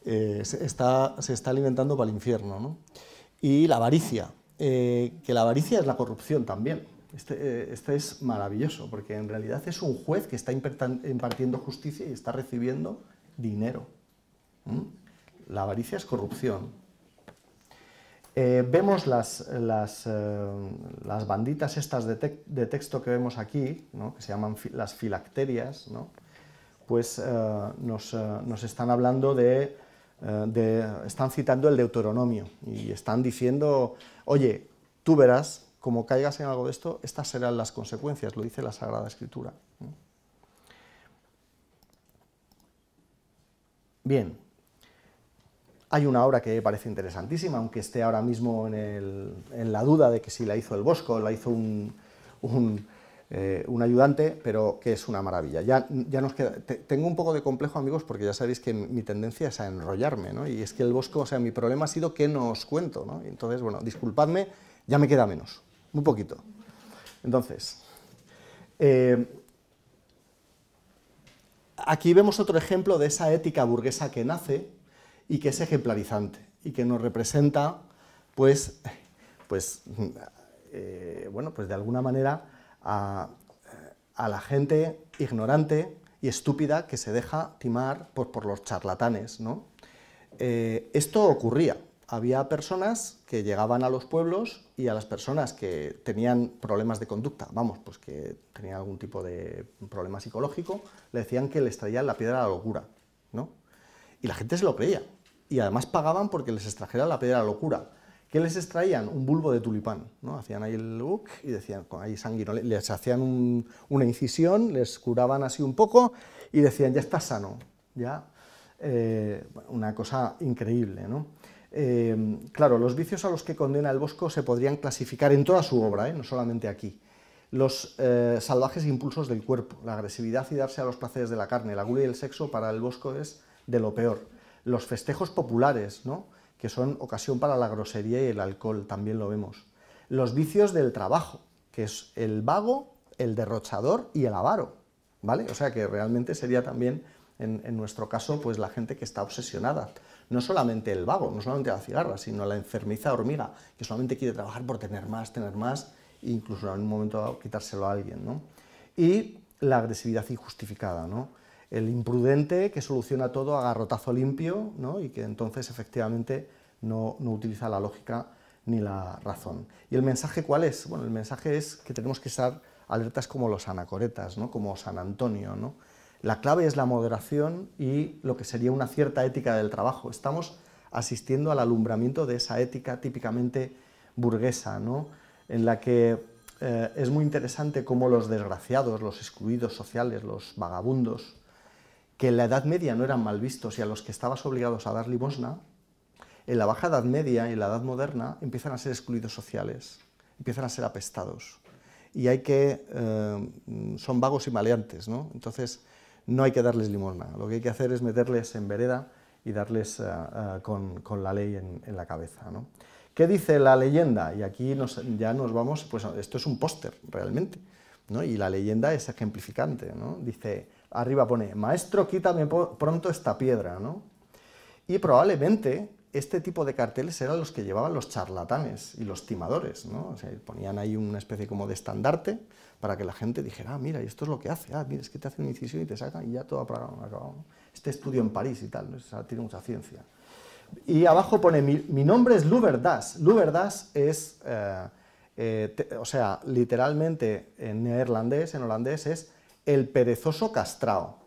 Eh, se, está, se, está, alimentando para el infierno. Y la avaricia, eh, que la avaricia es la corrupción también. Este, eh, este, es maravilloso, porque en realidad es un juez que está impartiendo justicia y está recibiendo dinero. La avaricia es corrupción. Eh, vemos las, las, eh, banditas estas de, texto que vemos aquí, que se llaman las filacterias, pues eh, nos, están hablando de, están citando el Deuteronomio y están diciendo, oye, tú verás, como caigas en algo de esto, estas serán las consecuencias, lo dice la Sagrada Escritura. Bien, hay una obra que parece interesantísima, aunque esté ahora mismo en, la duda de que si la hizo el Bosco, o la hizo eh, un, ayudante, pero que es una maravilla. Ya, ya nos tengo un poco de complejo, amigos, porque ya sabéis que mi tendencia es a enrollarme, Y es que el Bosco, o sea, mi problema ha sido que no os cuento, Entonces, bueno, disculpadme, ya me queda menos, muy poquito. Entonces, eh, aquí vemos otro ejemplo de esa ética burguesa que nace y que es ejemplarizante y que nos representa, pues, pues, eh, bueno, pues de alguna manera a, la gente ignorante y estúpida que se deja timar por, los charlatanes, eh, esto ocurría. Había personas que llegaban a los pueblos y a las personas que tenían problemas de conducta, vamos, pues que tenían algún tipo de problema psicológico, le decían que les traían la piedra de la locura, ¿no? Y la gente se lo creía y además pagaban porque les extrajera la piedra locura. ¿Qué les extraían? Un bulbo de tulipán. ¿no? Hacían ahí el look y decían, ahí sanguino, les hacían una incisión, les curaban así un poco y decían, ya está sano. ya eh, Una cosa increíble. ¿no? Eh, claro, los vicios a los que condena el Bosco se podrían clasificar en toda su obra, ¿eh? no solamente aquí. Los salvajes impulsos del cuerpo, la agresividad y darse a los placeres de la carne, la gula y el sexo para el Bosco es de lo peor los festejos populares, ¿no? que son ocasión para la grosería y el alcohol, también lo vemos. Los vicios del trabajo, que es el vago, el derrochador y el avaro, ¿vale? O sea que realmente sería también, en, nuestro caso, pues la gente que está obsesionada. No solamente el vago, no solamente la cigarra, sino la enfermiza hormiga, que solamente quiere trabajar por tener más, tener más, e incluso en un momento quitárselo a alguien, ¿no? Y la agresividad injustificada, ¿no? el imprudente que soluciona todo a garrotazo limpio ¿no? y que entonces efectivamente no, utiliza la lógica ni la razón. ¿Y el mensaje cuál es? Bueno, el mensaje es que tenemos que estar alertas como los anacoretas, ¿no? como San Antonio. La clave es la moderación y lo que sería una cierta ética del trabajo. Estamos asistiendo al alumbramiento de esa ética típicamente burguesa, ¿no? en la que eh, es muy interesante cómo los desgraciados, los excluidos sociales, los vagabundos, que en la Edad Media no eran mal vistos y a los que estabas obligados a dar limosna, en la Baja Edad Media y en la Edad Moderna empiezan a ser excluidos sociales, empiezan a ser apestados. Y hay que, eh, son vagos y maleantes, ¿no? Entonces, no hay que darles limosna, lo que hay que hacer es meterles en vereda y darles eh, eh, con, la ley en, la cabeza. ¿no? ¿Qué dice la leyenda? Y aquí ya nos vamos, pues esto es un póster realmente, y la leyenda es ejemplificante. ¿no? Dice, arriba pone, maestro, quítame pronto esta piedra, ¿no? Y probablemente este tipo de carteles eran los que llevaban los charlatanes y los timadores, ¿no? O sea, ponían ahí una especie como de estandarte para que la gente dijera, ah, mira, y esto es lo que hace, ah, mira, es que te hace una incisión y te sacan y ya todo para acabado. Este estudio en París y tal, tiene mucha ciencia. Y abajo pone, mi, nombre es Luberdas. Luberdas es, eh, eh, o sea, literalmente en neerlandés, en holandés, es el perezoso castrado,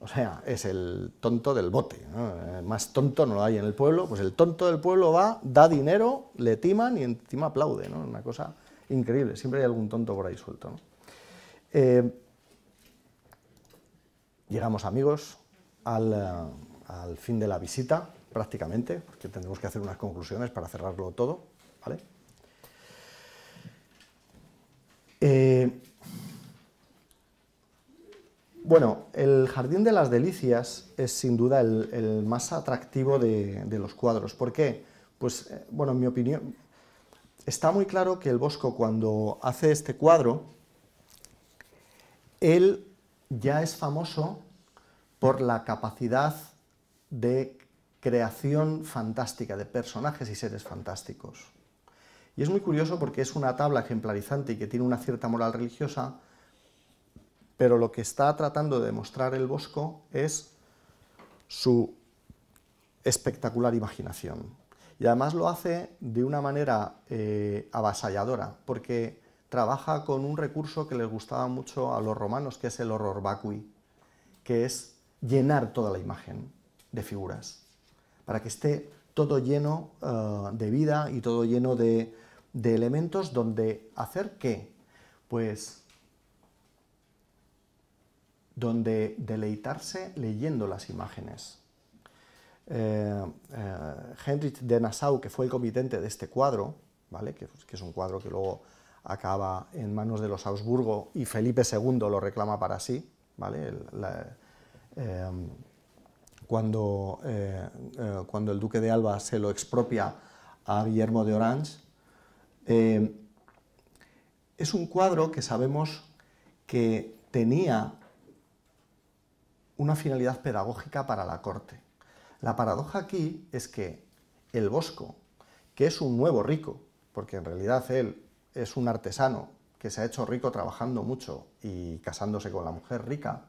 O sea, es el tonto del bote. Eh, más tonto no lo hay en el pueblo. Pues el tonto del pueblo va, da dinero, le timan y encima aplaude. ¿no? Una cosa increíble. Siempre hay algún tonto por ahí suelto. Eh, llegamos, amigos, eh, al, fin de la visita, prácticamente, porque tendremos que hacer unas conclusiones para cerrarlo todo. ¿vale? Bueno, el Jardín de las Delicias es sin duda el, más atractivo de, de, los cuadros. ¿Por qué? Pues, eh, bueno, en mi opinión, está muy claro que el Bosco cuando hace este cuadro, él ya es famoso por la capacidad de creación fantástica de personajes y seres fantásticos. Y es muy curioso porque es una tabla ejemplarizante y que tiene una cierta moral religiosa, pero lo que está tratando de demostrar el Bosco es su espectacular imaginación. Y además lo hace de una manera eh, avasalladora, porque trabaja con un recurso que les gustaba mucho a los romanos, que es el horror vacui, que es llenar toda la imagen de figuras, para que esté todo lleno eh, de vida y todo lleno de, elementos donde hacer qué? Pues donde deleitarse leyendo las imágenes. Eh, eh de Nassau, que fue el comitente de este cuadro, ¿vale? que, es un cuadro que luego acaba en manos de los Habsburgo y Felipe II lo reclama para sí, ¿vale? Eh, cuando, eh, cuando, el duque de Alba se lo expropia a Guillermo de Orange, es un cuadro que sabemos que tenía una finalidad pedagógica para la corte. La paradoja aquí es que el Bosco, que es un nuevo rico, porque en realidad él es un artesano que se ha hecho rico trabajando mucho y casándose con la mujer rica,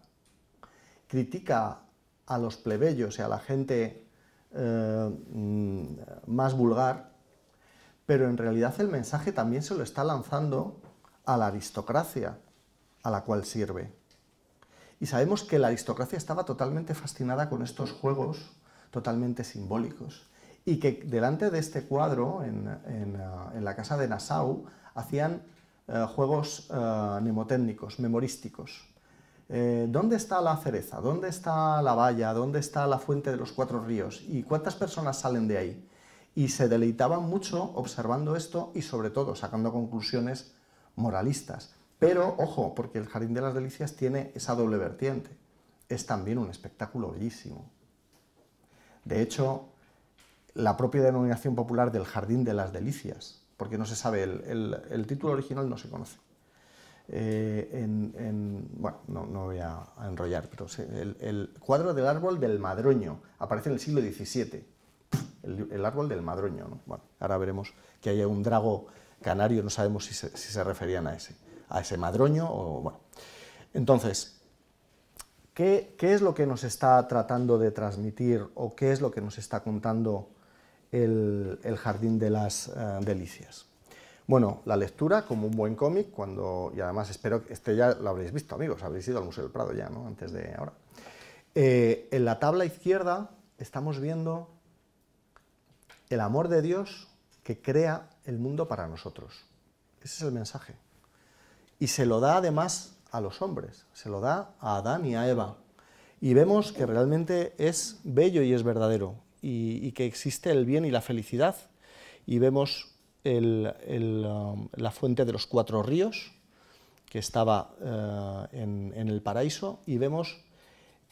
critica a los plebeyos y a la gente eh, más vulgar, pero en realidad el mensaje también se lo está lanzando a la aristocracia a la cual sirve. Y sabemos que la aristocracia estaba totalmente fascinada con estos juegos totalmente simbólicos y que delante de este cuadro, en, eh, la casa de Nassau, hacían eh, juegos eh, mnemotécnicos, memorísticos. ¿Dónde está la cereza? ¿Dónde está la valla? ¿Dónde está la fuente de los cuatro ríos? ¿Y cuántas personas salen de ahí? Y se deleitaban mucho observando esto y sobre todo sacando conclusiones moralistas. Pero ojo, porque el Jardín de las Delicias tiene esa doble vertiente. Es también un espectáculo bellísimo. De hecho, la propia denominación popular del Jardín de las Delicias, porque no se sabe, el, título original no se conoce. Eh, en, bueno, no, voy a enrollar, pero el, cuadro del árbol del madroño aparece en el siglo XVII. El, árbol del madroño. ¿no? Bueno, ahora veremos que haya un drago canario, no sabemos si se referían a ese a ese madroño. O, bueno. Entonces, ¿qué, es lo que nos está tratando de transmitir o qué es lo que nos está contando el, Jardín de las eh, Delicias? Bueno, la lectura como un buen cómic, cuando, y además espero que este ya lo habréis visto, amigos, habréis ido al Museo del Prado ya, ¿no? Antes de ahora. Eh, en la tabla izquierda estamos viendo el amor de Dios que crea el mundo para nosotros. Ese es el mensaje y se lo da además a los hombres, se lo da a Adán y a Eva. Y vemos que realmente es bello y es verdadero, y, que existe el bien y la felicidad. Y vemos um, la fuente de los cuatro ríos, que estaba eh, en, en, el paraíso, y vemos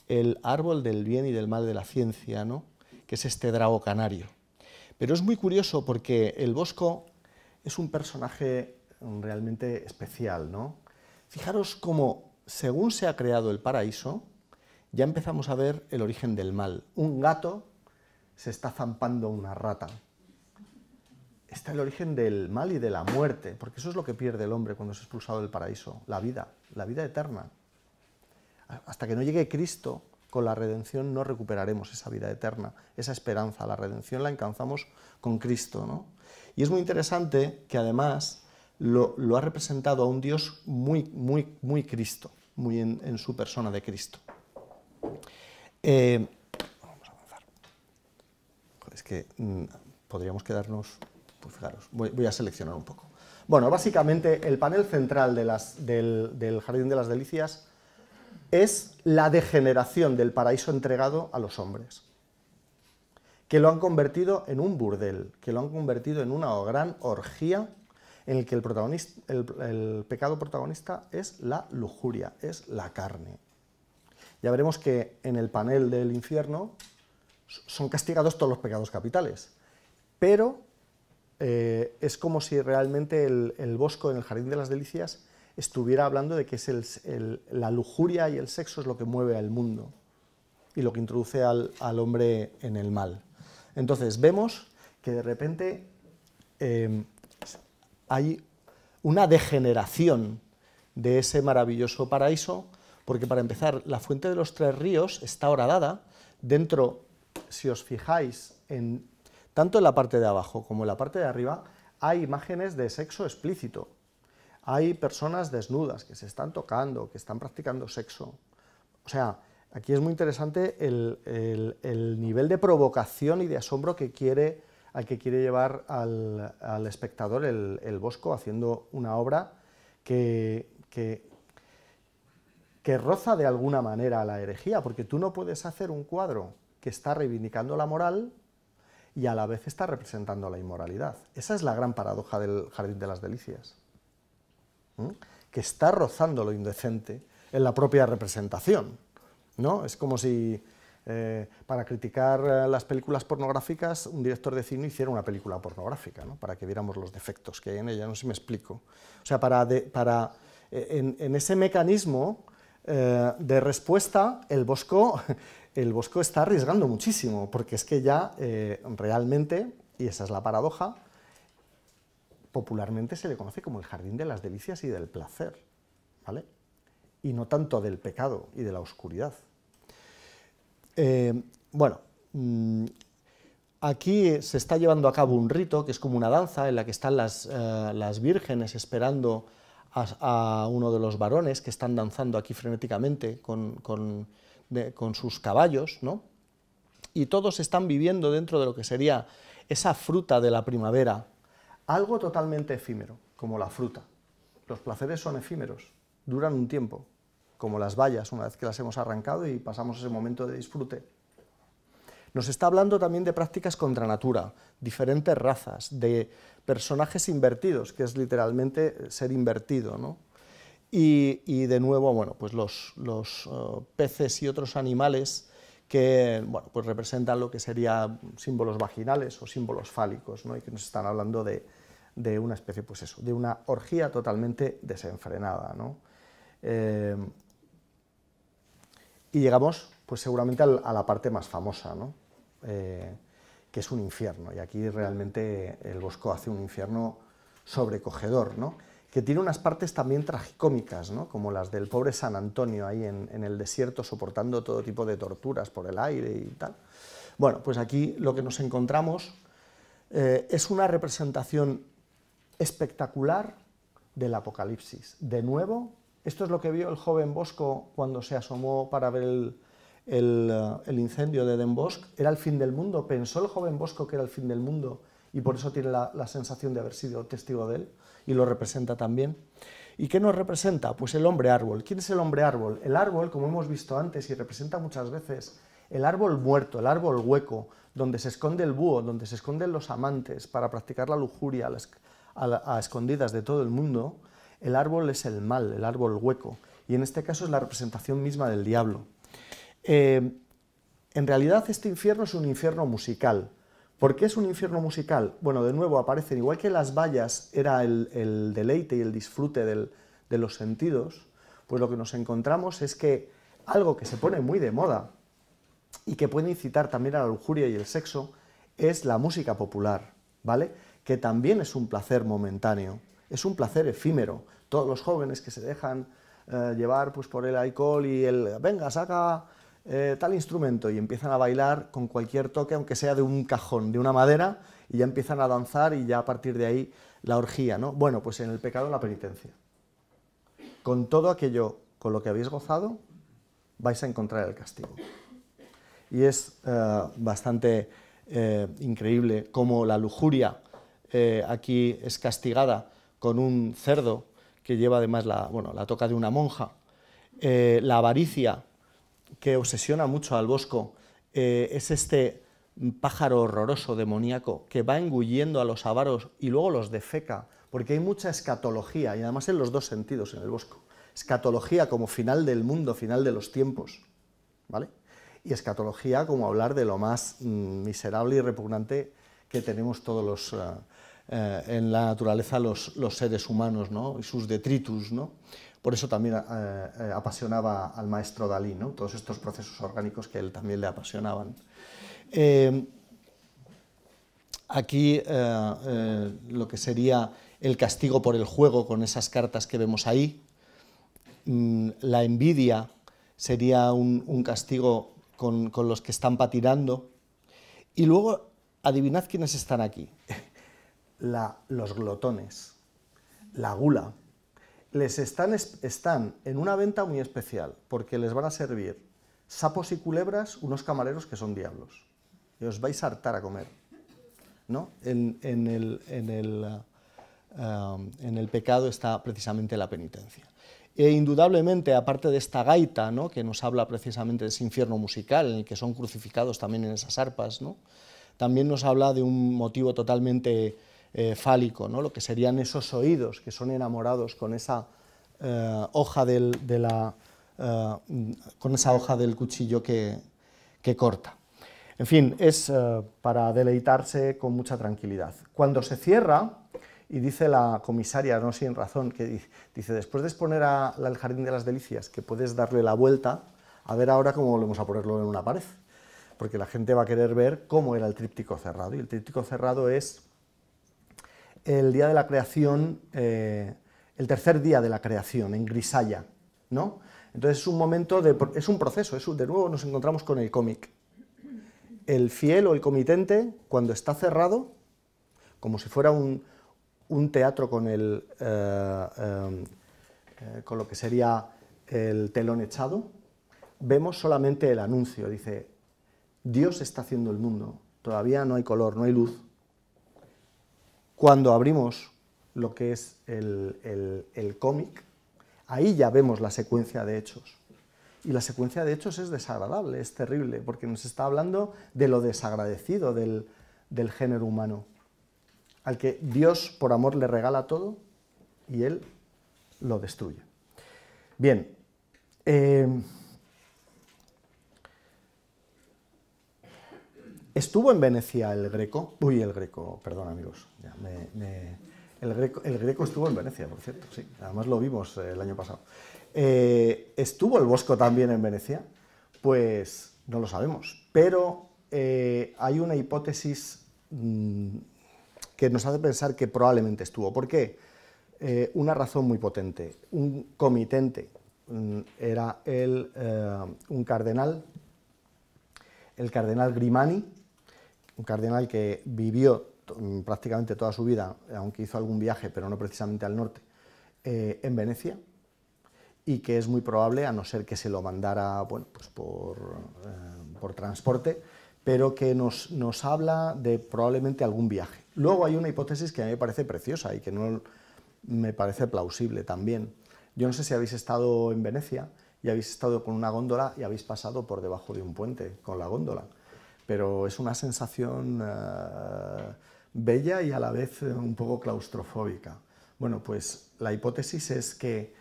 el árbol del bien y del mal de la ciencia, ¿no? que es este drago canario. Pero es muy curioso porque el Bosco es un personaje realmente especial, ¿no? Fijaros cómo, según se ha creado el paraíso, ya empezamos a ver el origen del mal. Un gato se está zampando una rata. Está el origen del mal y de la muerte, porque eso es lo que pierde el hombre cuando es expulsado del paraíso, la vida, la vida eterna. Hasta que no llegue Cristo, con la redención no recuperaremos esa vida eterna, esa esperanza. La redención la alcanzamos con Cristo. Y es muy interesante que además lo, ha representado a un Dios muy, muy, muy Cristo, muy en, su persona de Cristo. Eh, vamos a avanzar. Es que mm, podríamos quedarnos, pues fijaros, voy, a seleccionar un poco. Bueno, básicamente el panel central del, del Jardín de las Delicias es la degeneración del paraíso entregado a los hombres, que lo han convertido en un burdel, que lo han convertido en una gran orgía en el que el, pecado protagonista es la lujuria, es la carne. Ya veremos que en el panel del infierno son castigados todos los pecados capitales, pero eh, es como si realmente el, bosco en el Jardín de las Delicias estuviera hablando de que es la lujuria y el sexo es lo que mueve al mundo y lo que introduce al, hombre en el mal. Entonces vemos que de repente em, hay una degeneración de ese maravilloso paraíso, porque para empezar, la fuente de los tres ríos está horadada dentro, si os fijáis, en, tanto en la parte de abajo como en la parte de arriba, hay imágenes de sexo explícito. Hay personas desnudas que se están tocando, que están practicando sexo. O sea, aquí es muy interesante el, el nivel de provocación y de asombro que quiere al que quiere llevar al, espectador el, Bosco haciendo una obra que, que, roza de alguna manera la herejía, porque tú no puedes hacer un cuadro que está reivindicando la moral y a la vez está representando la inmoralidad. Esa es la gran paradoja del Jardín de las Delicias, que está rozando lo indecente en la propia representación. ¿no? Es como si eh, para criticar eh, las películas pornográficas, un director de cine hiciera una película pornográfica, ¿no? para que viéramos los defectos que hay en ella, no sé si me explico. O sea, para, eh, en, ese mecanismo de respuesta, el Bosco, el Bosco está arriesgando muchísimo, porque es que ya realmente, y esa es la paradoja, popularmente se le conoce como el jardín de las delicias y del placer, ¿vale? Y no tanto del pecado y de la oscuridad. Eh, bueno, mm, aquí se está llevando a cabo un rito que es como una danza en la que están las, eh, vírgenes esperando a, uno de los varones que están danzando aquí frenéticamente con, con sus caballos, ¿no? Y todos están viviendo dentro de lo que sería esa fruta de la primavera, algo totalmente efímero, como la fruta. Los placeres son efímeros, duran un tiempo, como las vallas, una vez que las hemos arrancado y pasamos ese momento de disfrute. Nos está hablando también de prácticas contra natura, diferentes razas, de personajes invertidos, que es literalmente eh, ser invertido, y, de nuevo, bueno, pues los, los eh, peces y otros animales que bueno, pues representan lo que serían símbolos vaginales o símbolos fálicos, y que nos están hablando de, una especie, pues eso, de una orgía totalmente desenfrenada. ¿no? Eh, y llegamos, pues seguramente a la parte más famosa, ¿no? Eh, que es un infierno. Y aquí realmente el Bosco hace un infierno sobrecogedor, ¿no? que tiene unas partes también tragicómicas, ¿no? como las del pobre San Antonio ahí en, el desierto soportando todo tipo de torturas por el aire y tal. Bueno, pues aquí lo que nos encontramos eh, es una representación espectacular del apocalipsis. De nuevo, esto es lo que vio el joven Bosco cuando se asomó para ver el, eh, incendio de Den Bosch. Era el fin del mundo. Pensó el joven Bosco que era el fin del mundo y por eso tiene la, sensación de haber sido testigo de él y lo representa también. ¿Y qué nos representa? Pues el hombre árbol. ¿Quién es el hombre árbol? El árbol, como hemos visto antes y representa muchas veces, el árbol muerto, el árbol hueco, donde se esconde el búho, donde se esconden los amantes para practicar la lujuria a escondidas de todo el mundo, el árbol es el mal, el árbol hueco, y en este caso es la representación misma del diablo. Eh, en realidad este infierno es un infierno musical. ¿Por qué es un infierno musical? Bueno, de nuevo aparecen, igual que las vallas era el, deleite y el disfrute de los sentidos, pues lo que nos encontramos es que algo que se pone muy de moda y que puede incitar también a la lujuria y el sexo es la música popular, ¿vale? Que también es un placer momentáneo es un placer efímero. Todos los jóvenes que se dejan eh, llevar pues, por el alcohol y el, venga, saca eh, tal instrumento y empiezan a bailar con cualquier toque, aunque sea de un cajón, de una madera, y ya empiezan a danzar y ya a partir de ahí la orgía, ¿no? Bueno, pues en el pecado la penitencia. Con todo aquello con lo que habéis gozado, vais a encontrar el castigo. Y es eh, bastante increíble cómo la lujuria aquí es castigada con un cerdo que lleva además la, bueno, la toca de una monja, eh, la avaricia que obsesiona mucho al bosco, eh, es este pájaro horroroso, demoníaco, que va engullendo a los avaros y luego los defeca, porque hay mucha escatología, y además en los dos sentidos en el bosco. Escatología como final del mundo, final de los tiempos, ¿vale? Y escatología como hablar de lo más mm, miserable y repugnante que tenemos todos los... Ah, eh, en la naturaleza los, seres humanos y sus detritus. Por eso también eh, eh, apasionaba al maestro Dalí, todos estos procesos orgánicos que él también le apasionaban. aquí lo que sería el castigo por el juego con esas cartas que vemos ahí. Mm, la envidia sería un, castigo con, con los que están patinando. Y luego, adivinad quiénes están aquí. los glotones, la gula, les están, están en una venta muy especial porque les van a servir sapos y culebras unos camareros que son diablos. Y os vais a hartar a comer. ¿no? En, el, eh, em, en, el, pecado está precisamente la penitencia. E indudablemente, aparte de esta gaita, que nos habla precisamente de ese infierno musical, en el que son crucificados también en esas arpas, ¿no? también nos habla de un motivo totalmente eh, fálico, ¿no? lo que serían esos oídos que son enamorados con esa eh, hoja del, eh, con esa hoja del cuchillo que, corta. En fin, es para deleitarse con mucha tranquilidad. Cuando se cierra, y dice la comisaria, no sin razón, que dice, después de exponer al Jardín de las Delicias, que puedes darle la vuelta, a ver ahora cómo volvemos a ponerlo en una pared, porque la gente va a querer ver cómo era el tríptico cerrado, y el tríptico cerrado es el día de la creación, eh, el tercer día de la creación, en Grisalla. ¿no? Entonces es un momento, de, es un proceso, de nuevo nos encontramos con el cómic. El fiel o el comitente, cuando está cerrado, como si fuera un, teatro con, el, eh, eh, con lo que sería el telón echado, vemos solamente el anuncio, dice, Dios está haciendo el mundo, todavía no hay color, no hay luz, cuando abrimos lo que es el, cómic, ahí ya vemos la secuencia de hechos. Y la secuencia de hechos es desagradable, es terrible, porque nos está hablando de lo desagradecido del, género humano, al que Dios por amor le regala todo y él lo destruye. Bien, eh, Estuvo en Venecia el Greco, uy, el Greco, perdón amigos, el, greco, estuvo en Venecia, por cierto, sí, además lo vimos eh, el año pasado. Eh, ¿Estuvo el Bosco también en Venecia? Pues no lo sabemos, pero eh, hay una hipótesis mm, que nos hace pensar que probablemente estuvo. ¿Por qué? una razón muy potente. Un comitente mm, era un cardenal, el cardenal Grimani, un cardenal que vivió mm, prácticamente toda su vida, aunque hizo algún viaje, pero no precisamente al norte, eh, en Venecia, y que es muy probable, a no ser que se lo mandara pues eh, por, transporte, pero que nos, nos, habla de probablemente algún viaje. Luego hay una hipótesis que a mí me parece preciosa y que no me parece plausible también. Yo no sé si habéis estado en Venecia y habéis estado con una góndola y habéis pasado por debajo de un puente con la góndola pero es una sensación eh, bella y a la vez eh, un poco claustrofóbica. Bueno, pues la hipótesis es que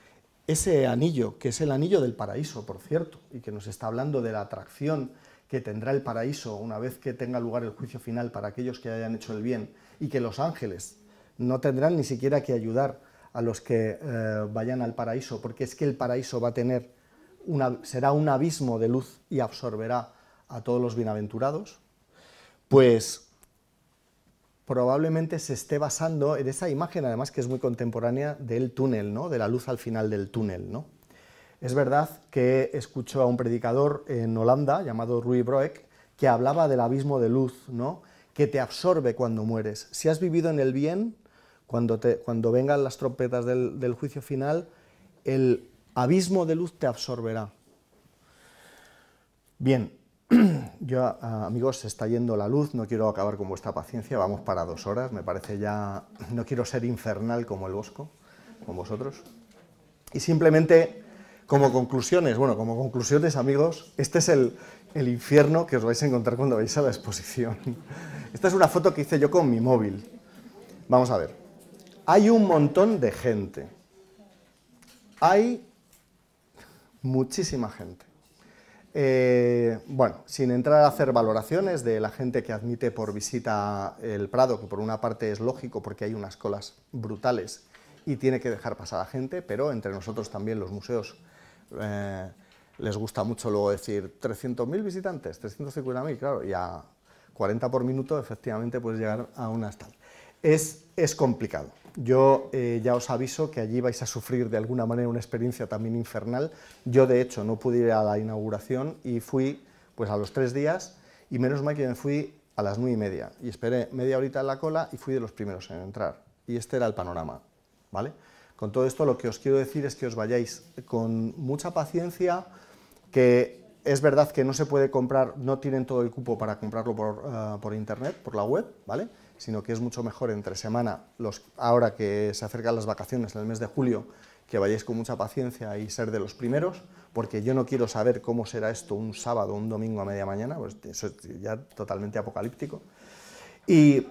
ese anillo, que es el anillo del paraíso, por cierto, y que nos está hablando de la atracción que tendrá el paraíso una vez que tenga lugar el juicio final para aquellos que hayan hecho el bien, y que los ángeles no tendrán ni siquiera que ayudar a los que eh, vayan al paraíso, porque es que el paraíso va a tener una, será un abismo de luz y absorberá a todos los bienaventurados, pues probablemente se esté basando en esa imagen, además que es muy contemporánea, del túnel, ¿no? de la luz al final del túnel. ¿no? Es verdad que escucho a un predicador en Holanda llamado Rui Broek que hablaba del abismo de luz, ¿no? que te absorbe cuando mueres. Si has vivido en el bien, cuando, cuando vengan las trompetas del juicio final, el abismo de luz te absorberá. Bien, yo, ah, amigos, se está yendo la luz, no quiero acabar con vuestra paciencia, vamos para dos horas, me parece ya, no quiero ser infernal como el Bosco, con vosotros. Y simplemente, como conclusiones, bueno, como conclusiones, amigos, este es el, el infierno que os vais a encontrar cuando vais a la exposición. Esta es una foto que hice yo con mi móvil. Vamos a ver. Hay un montón de gente. Hay muchísima gente. Eh, bueno, sin entrar a hacer valoraciones de la gente que admite por visita el Prado, que por una parte es lógico porque hay unas colas brutales y tiene que dejar pasar a gente, pero entre nosotros también los museos eh, les gusta mucho luego decir 300.000 visitantes, 350.000, claro, y a 40 por minuto efectivamente puedes llegar a una tal. es complicado. Yo eh, ya os aviso que allí vais a sufrir de alguna manera una experiencia también infernal. Yo de hecho no pude ir a la inauguración y fui pues a los tres días y menos mal que me fui a las nueve y media y esperé media horita en la cola y fui de los primeros en entrar. Y este era el panorama, ¿vale? Con todo esto lo que os quiero decir es que os vayáis con mucha paciencia, que es verdad que no se puede comprar, no tienen todo el cupo para comprarlo por, eh, por internet, por la web, ¿vale? sino que es mucho mejor entre semana, los, ahora que se acercan las vacaciones en el mes de julio, que vayáis con mucha paciencia y ser de los primeros, porque yo no quiero saber cómo será esto un sábado un domingo a media mañana, pues eso es ya totalmente apocalíptico. Y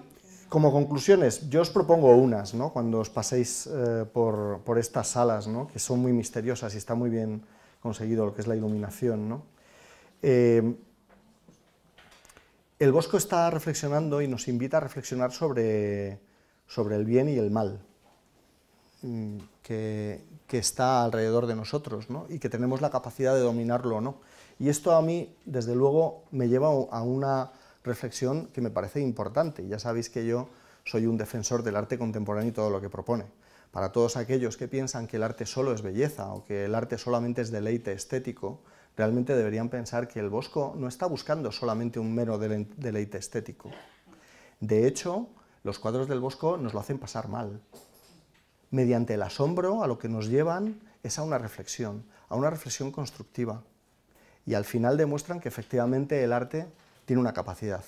como conclusiones, yo os propongo unas, ¿no? cuando os paséis eh, por, por, estas salas, ¿no? que son muy misteriosas y está muy bien conseguido lo que es la iluminación. ¿no? Eh, el Bosco está reflexionando y nos invita a reflexionar sobre, el bien y el mal mm, que, está alrededor de nosotros y que tenemos la capacidad de dominarlo o no. Y esto a mí, desde luego, me lleva a una reflexión que me parece importante. Ya sabéis que yo soy un defensor del arte contemporáneo y todo lo que propone. Para todos aquellos que piensan que el arte solo es belleza o que el arte solamente es deleite estético, realmente deberían pensar que el Bosco no está buscando solamente un mero deleite estético. De hecho, los cuadros del Bosco nos lo hacen pasar mal. Mediante el asombro a lo que nos llevan es a una reflexión, a una reflexión constructiva. Y al final demuestran que efectivamente el arte tiene una capacidad,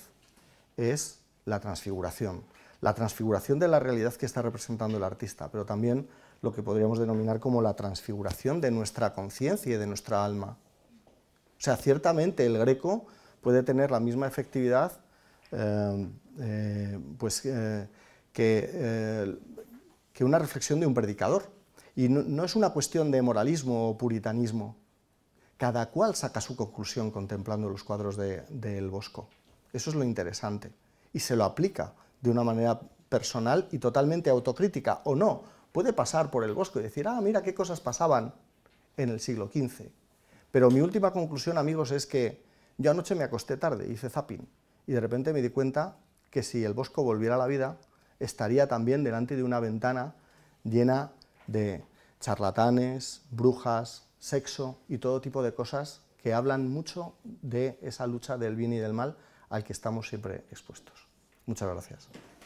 es la transfiguración. La transfiguración de la realidad que está representando el artista, pero también lo que podríamos denominar como la transfiguración de nuestra conciencia y de nuestra alma. O sea, ciertamente el greco puede tener la misma efectividad eh, eh, pues, eh, que, una reflexión de un predicador. Y no, es una cuestión de moralismo o puritanismo. Cada cual saca su conclusión contemplando los cuadros del de, Bosco. Eso es lo interesante. Y se lo aplica de una manera personal y totalmente autocrítica, o no. Puede pasar por el Bosco y decir, ah, mira qué cosas pasaban en el siglo XV pero mi última conclusión, amigos, es que yo anoche me acosté tarde, hice zapping, y de repente me di cuenta que si el bosco volviera a la vida, estaría también delante de una ventana llena de charlatanes, brujas, sexo y todo tipo de cosas que hablan mucho de esa lucha del bien y del mal al que estamos siempre expuestos. Muchas gracias.